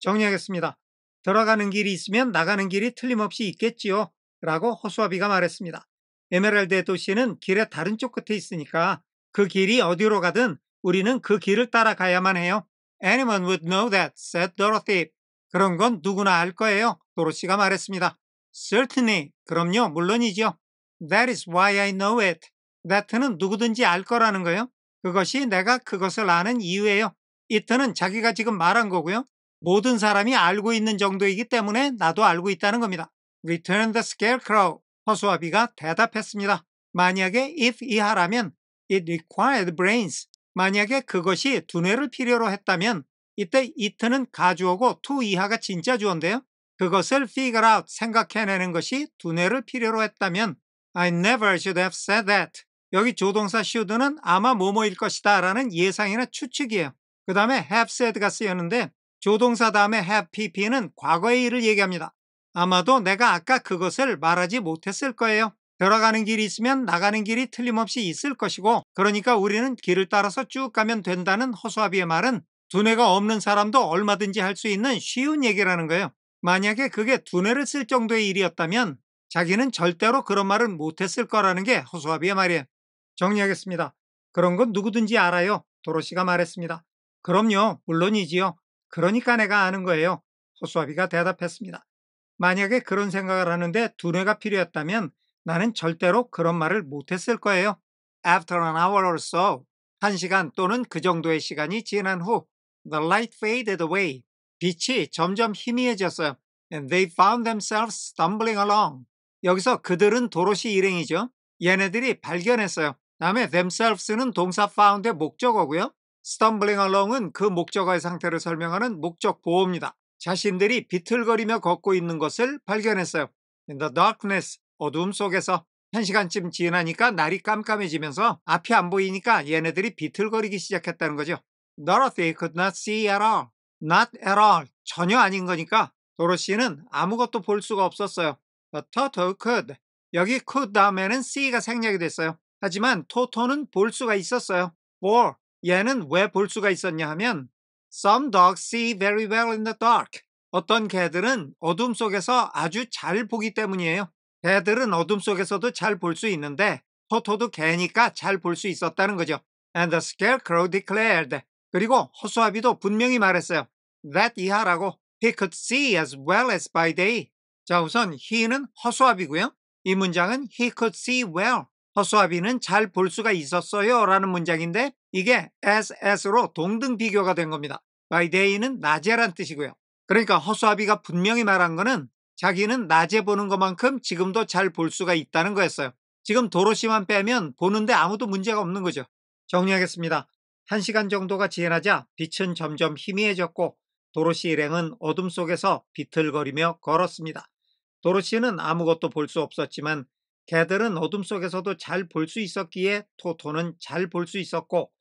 정리하겠습니다. 들어가는 길이 있으면 나가는 길이 틀림없이 있겠지요. 라고 호수아비가 말했습니다. 에메랄드의 도시는 길의 다른 쪽 끝에 있으니까 그 길이 어디로 가든 우리는 그 길을 따라가야만 해요. Anyone would know that, said Dorothy. 그런 건 누구나 알 거예요. 도로시가 말했습니다. Certainly. 그럼요. 물론이죠. That is why I know it. That는 누구든지 알 거라는 거예요. 그것이 내가 그것을 아는 이유예요. It는 자기가 지금 말한 거고요. 모든 사람이 알고 있는 정도이기 때문에 나도 알고 있다는 겁니다. Return the scarecrow. 허수아비가 대답했습니다. 만약에 if 이하라면 it required brains. 만약에 그것이 두뇌를 필요로 했다면 이때 it는 가주어고 to 이하가 진짜 주어인데요. 그것을 figure out, 생각해내는 것이 두뇌를 필요로 했다면 I never should have said that. 여기 조동사 should는 아마 뭐뭐일 것이다 라는 예상이나 추측이에요. 그 다음에 have said가 쓰였는데 조동사 다음에 have pp는 과거의 일을 얘기합니다. 아마도 내가 아까 그것을 말하지 못했을 거예요. 들어가는 길이 있으면 나가는 길이 틀림없이 있을 것이고 그러니까 우리는 길을 따라서 쭉 가면 된다는 허수아비의 말은 두뇌가 없는 사람도 얼마든지 할 수 있는 쉬운 얘기라는 거예요. 만약에 그게 두뇌를 쓸 정도의 일이었다면 자기는 절대로 그런 말을 못했을 거라는 게 허수아비의 말이에요. 정리하겠습니다. 그런 건 누구든지 알아요. 도로시가 말했습니다. 그럼요. 물론이지요. 그러니까 내가 아는 거예요. 호수아비가 대답했습니다. 만약에 그런 생각을 하는데 두뇌가 필요했다면 나는 절대로 그런 말을 못했을 거예요. After an hour or so, 한 시간 또는 그 정도의 시간이 지난 후 The light faded away. 빛이 점점 희미해졌어요. And they found themselves stumbling along. 여기서 그들은 도로시 일행이죠. 얘네들이 발견했어요. 다음에 themselves는 동사 found의 목적어고요. 스텀블링 얼렁은 그목적의 상태를 설명하는 목적 보호입니다. 자신들이 비틀거리며 걷고 있는 것을 발견했어요. In the darkness, 어둠 속에서 한 시간쯤 지나니까 날이 깜깜해지면서 앞이 안 보이니까 얘네들이 비틀거리기 시작했다는 거죠. Dorothy could not see at all. Not at all. 전혀 아닌 거니까 도로시는 아무것도 볼 수가 없었어요. But Toto could. 여기 could 다음에는 see가 생략이 됐어요. 하지만 토토는 볼 수가 있었어요. For 얘는 왜 볼 수가 있었냐 하면 Some dogs see very well in the dark. 어떤 개들은 어둠 속에서 아주 잘 보기 때문이에요. 개들은 어둠 속에서도 잘 볼 수 있는데 토토도 개니까 잘 볼 수 있었다는 거죠. And the scarecrow declared. 그리고 허수아비도 분명히 말했어요. That 이하라고 he could see as well as by day. 자 우선 he는 허수아비고요. 이 문장은 he could see well 허수아비는 잘 볼 수가 있었어요 라는 문장인데 이게 SS로 동등 비교가 된 겁니다. by day는 낮에란 뜻이고요. 그러니까 허수아비가 분명히 말한 거는 자기는 낮에 보는 것만큼 지금도 잘 볼 수가 있다는 거였어요. 지금 도로시만 빼면 보는데 아무도 문제가 없는 거죠. 정리하겠습니다. 1시간 정도가 지나자 빛은 점점 희미해졌고 도로시 일행은 어둠 속에서 비틀거리며 걸었습니다. 도로시는 아무것도 볼 수 없었지만 개들은 어둠 속에서도 잘 볼 수 있었기에 토토는 잘 볼 수 있었고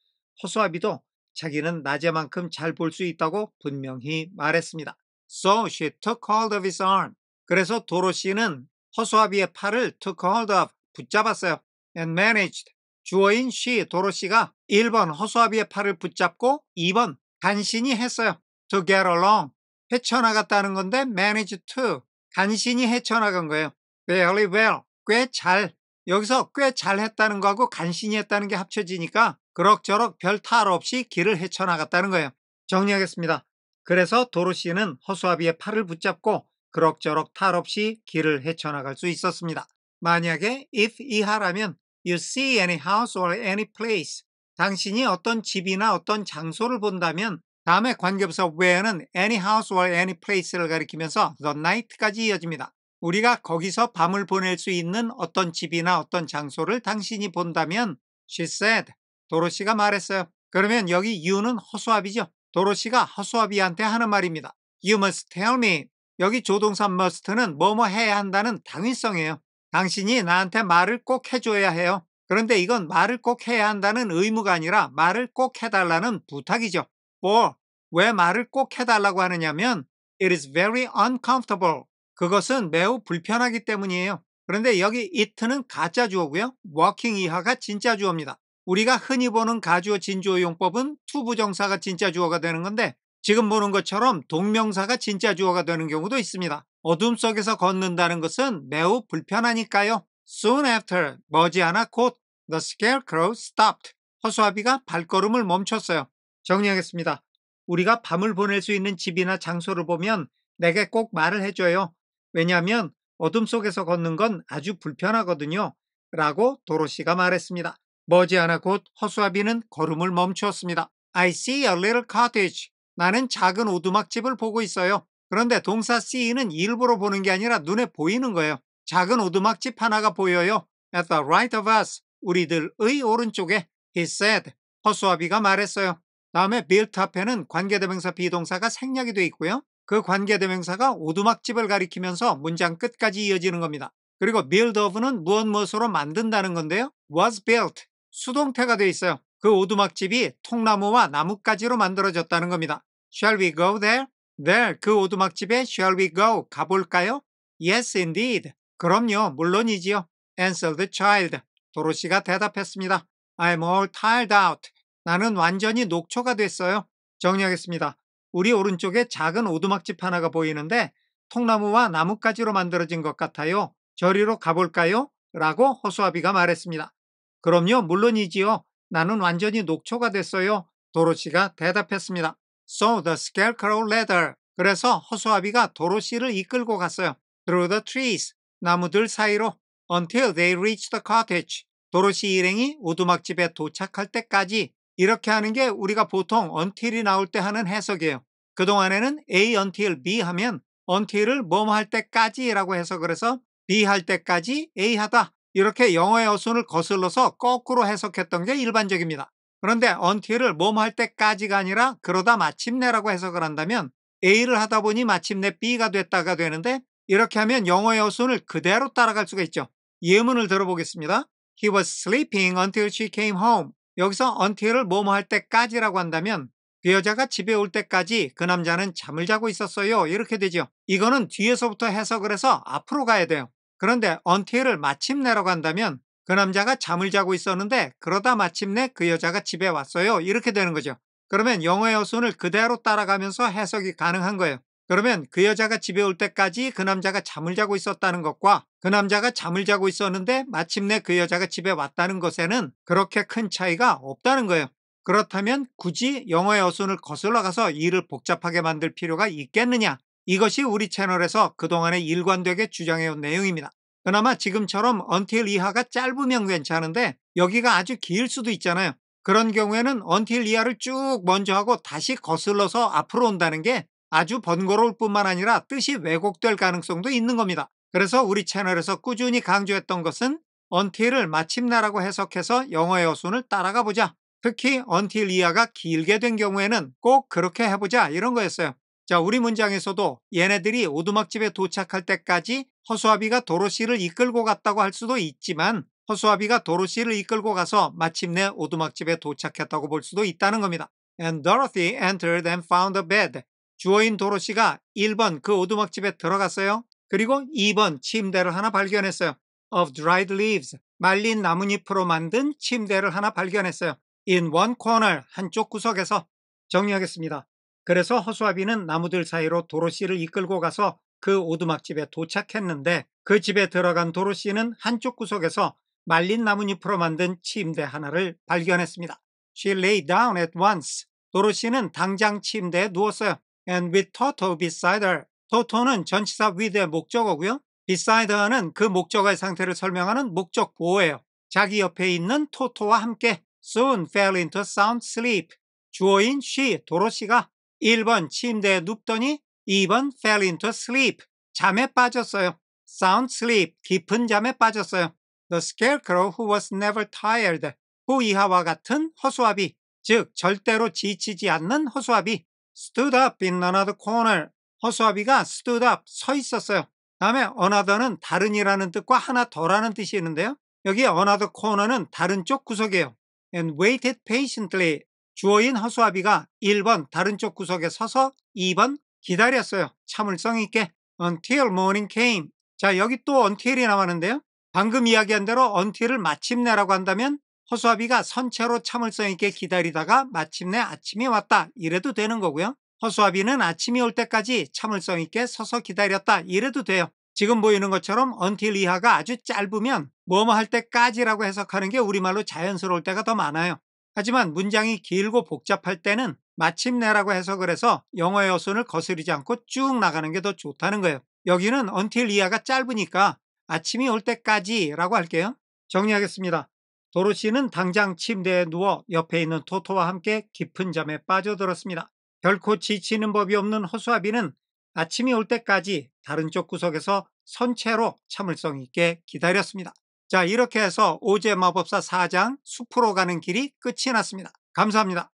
허수아비도 자기는 낮에만큼 잘 볼 수 있다고 분명히 말했습니다. So she took hold of his arm. 그래서 도로시는 허수아비의 팔을 took hold of, 붙잡았어요. and managed. 주어인 she, 도로시가 1번 허수아비의 팔을 붙잡고 2번 간신히 했어요. to get along. 헤쳐나갔다는 건데 managed to. 간신히 헤쳐나간 거예요. very well. 꽤 잘, 여기서 꽤 잘했다는 거하고 간신히 했다는 게 합쳐지니까 그럭저럭 별 탈 없이 길을 헤쳐나갔다는 거예요. 정리하겠습니다. 그래서 도로시는 허수아비의 팔을 붙잡고 그럭저럭 탈 없이 길을 헤쳐나갈 수 있었습니다. 만약에 if 이하라면 you see any house or any place 당신이 어떤 집이나 어떤 장소를 본다면 다음에 관계부사 where는 any house or any place를 가리키면서 the night까지 이어집니다. 우리가 거기서 밤을 보낼 수 있는 어떤 집이나 어떤 장소를 당신이 본다면 she said. 도로시가 말했어요. 그러면 여기 you는 허수아비죠. 도로시가 허수아비한테 하는 말입니다. You must tell me. 여기 조동산 must는 뭐뭐 해야 한다는 당위성이에요. 당신이 나한테 말을 꼭 해줘야 해요. 그런데 이건 말을 꼭 해야 한다는 의무가 아니라 말을 꼭 해달라는 부탁이죠. for 왜 말을 꼭 해달라고 하느냐면 it is very uncomfortable 그것은 매우 불편하기 때문이에요. 그런데 여기 it는 가짜 주어고요. working 이하가 진짜 주어입니다. 우리가 흔히 보는 가주어 진주어 용법은 투부정사가 진짜 주어가 되는 건데 지금 보는 것처럼 동명사가 진짜 주어가 되는 경우도 있습니다. 어둠 속에서 걷는다는 것은 매우 불편하니까요. Soon after, 머지않아 곧 The scarecrow stopped. 허수아비가 발걸음을 멈췄어요. 정리하겠습니다. 우리가 밤을 보낼 수 있는 집이나 장소를 보면 내게 꼭 말을 해줘요. 왜냐하면 어둠 속에서 걷는 건 아주 불편하거든요. 라고 도로시가 말했습니다. 머지않아 곧 허수아비는 걸음을 멈추었습니다. I see a little cottage. 나는 작은 오두막집을 보고 있어요. 그런데 동사 see는 일부러 보는 게 아니라 눈에 보이는 거예요. 작은 오두막집 하나가 보여요. At the right of us. 우리들의 오른쪽에 he said. 허수아비가 말했어요. 다음에 built p 에는 관계대명사 비동사가 생략이 되어 있고요. 그 관계대명사가 오두막집을 가리키면서 문장 끝까지 이어지는 겁니다. 그리고 build of는 무엇 무엇으로 만든다는 건데요. was built, 수동태가 돼 있어요. 그 오두막집이 통나무와 나뭇가지로 만들어졌다는 겁니다. Shall we go there? There, 그 오두막집에 shall we go? 가볼까요? Yes, indeed. 그럼요, 물론이지요. Answered the child. 도로시가 대답했습니다. I'm all tired out. 나는 완전히 녹초가 됐어요. 정리하겠습니다. 우리 오른쪽에 작은 오두막집 하나가 보이는데 통나무와 나뭇가지로 만들어진 것 같아요. 저리로 가볼까요? 라고 허수아비가 말했습니다. 그럼요, 물론이지요. 나는 완전히 녹초가 됐어요. 도로시가 대답했습니다. So the scarecrow led her. 그래서 허수아비가 도로시를 이끌고 갔어요. Through the trees. 나무들 사이로. Until they reached the cottage. 도로시 일행이 오두막집에 도착할 때까지 이렇게 하는 게 우리가 보통 until이 나올 때 하는 해석이에요. 그동안에는 A until B 하면 until을 뭐뭐할 때까지 라고 해석을 해서 B 할 때까지 A 하다 이렇게 영어의 어순을 거슬러서 거꾸로 해석했던 게 일반적입니다. 그런데 until을 뭐뭐할 때까지가 아니라 그러다 마침내라고 해석을 한다면 A를 하다 보니 마침내 B가 됐다가 되는데 이렇게 하면 영어의 어순을 그대로 따라갈 수가 있죠. 예문을 들어보겠습니다. He was sleeping until she came home. 여기서 until을 뭐뭐 할 때까지라고 한다면 그 여자가 집에 올 때까지 그 남자는 잠을 자고 있었어요. 이렇게 되죠. 이거는 뒤에서부터 해석을 해서 앞으로 가야 돼요. 그런데 until을 마침내라고 한다면 그 남자가 잠을 자고 있었는데 그러다 마침내 그 여자가 집에 왔어요. 이렇게 되는 거죠. 그러면 영어의 어순을 그대로 따라가면서 해석이 가능한 거예요. 그러면 그 여자가 집에 올 때까지 그 남자가 잠을 자고 있었다는 것과 그 남자가 잠을 자고 있었는데 마침내 그 여자가 집에 왔다는 것에는 그렇게 큰 차이가 없다는 거예요. 그렇다면 굳이 영어의 어순을 거슬러 가서 일을 복잡하게 만들 필요가 있겠느냐? 이것이 우리 채널에서 그동안에 일관되게 주장해온 내용입니다. 그나마 지금처럼 until 이하가 짧으면 괜찮은데 여기가 아주 길 수도 있잖아요. 그런 경우에는 until 이하를 쭉 먼저 하고 다시 거슬러서 앞으로 온다는 게 아주 번거로울 뿐만 아니라 뜻이 왜곡될 가능성도 있는 겁니다. 그래서 우리 채널에서 꾸준히 강조했던 것은 until을 마침나라고 해석해서 영어의 어순을 따라가 보자. 특히 until 이하가 길게 된 경우에는 꼭 그렇게 해보자 이런 거였어요. 자 우리 문장에서도 얘네들이 오두막집에 도착할 때까지 허수아비가 도로시를 이끌고 갔다고 할 수도 있지만 허수아비가 도로시를 이끌고 가서 마침내 오두막집에 도착했다고 볼 수도 있다는 겁니다. And Dorothy entered and found a bed 주어인 도로시가 1번 그 오두막집에 들어갔어요. 그리고 2번 침대를 하나 발견했어요. Of dried leaves, 말린 나뭇잎으로 만든 침대를 하나 발견했어요. In one corner, 한쪽 구석에서 정리하겠습니다. 그래서 허수아비는 나무들 사이로 도로시를 이끌고 가서 그 오두막집에 도착했는데 그 집에 들어간 도로시는 한쪽 구석에서 말린 나뭇잎으로 만든 침대 하나를 발견했습니다. She lay down at once. 도로시는 당장 침대에 누웠어요. and with Toto beside her. Toto는 전치사 with의 목적어고요. beside her는 그 목적어의 상태를 설명하는 목적 보호예요. 자기 옆에 있는 토토와 함께 soon fell into sound sleep. 주어인 she, 도로시가 1번 침대에 눕더니 2번 fell into sleep. 잠에 빠졌어요. sound sleep, 깊은 잠에 빠졌어요. The scarecrow who was never tired. 후 이하와 같은 허수아비, 즉 절대로 지치지 않는 허수아비. stood up in another corner. 허수아비가 stood up, 서 있었어요. 다음에 another는 다른이라는 뜻과 하나 더라는 뜻이 있는데요. 여기 another corner는 다른 쪽 구석이에요. and waited patiently. 주어인 허수아비가 1번 다른 쪽 구석에 서서 2번 기다렸어요. 참을성 있게 until morning came. 자 여기 또 until이 나왔는데요. 방금 이야기한 대로 until을 마침내라고 한다면 허수아비가 선체로 참을성 있게 기다리다가 마침내 아침이 왔다 이래도 되는 거고요. 허수아비는 아침이 올 때까지 참을성 있게 서서 기다렸다 이래도 돼요. 지금 보이는 것처럼 until 이하가 아주 짧으면 뭐뭐 할 때까지라고 해석하는 게 우리말로 자연스러울 때가 더 많아요. 하지만 문장이 길고 복잡할 때는 마침내라고 해석을 해서 영어의 어순을 거스르지 않고 쭉 나가는 게 더 좋다는 거예요. 여기는 until 이하가 짧으니까 아침이 올 때까지라고 할게요. 정리하겠습니다. 도로시는 당장 침대에 누워 옆에 있는 토토와 함께 깊은 잠에 빠져들었습니다. 결코 지치는 법이 없는 허수아비는 아침이 올 때까지 다른 쪽 구석에서 선체로 참을성 있게 기다렸습니다. 자 이렇게 해서 오제 마법사 4장 숲으로 가는 길이 끝이 났습니다. 감사합니다.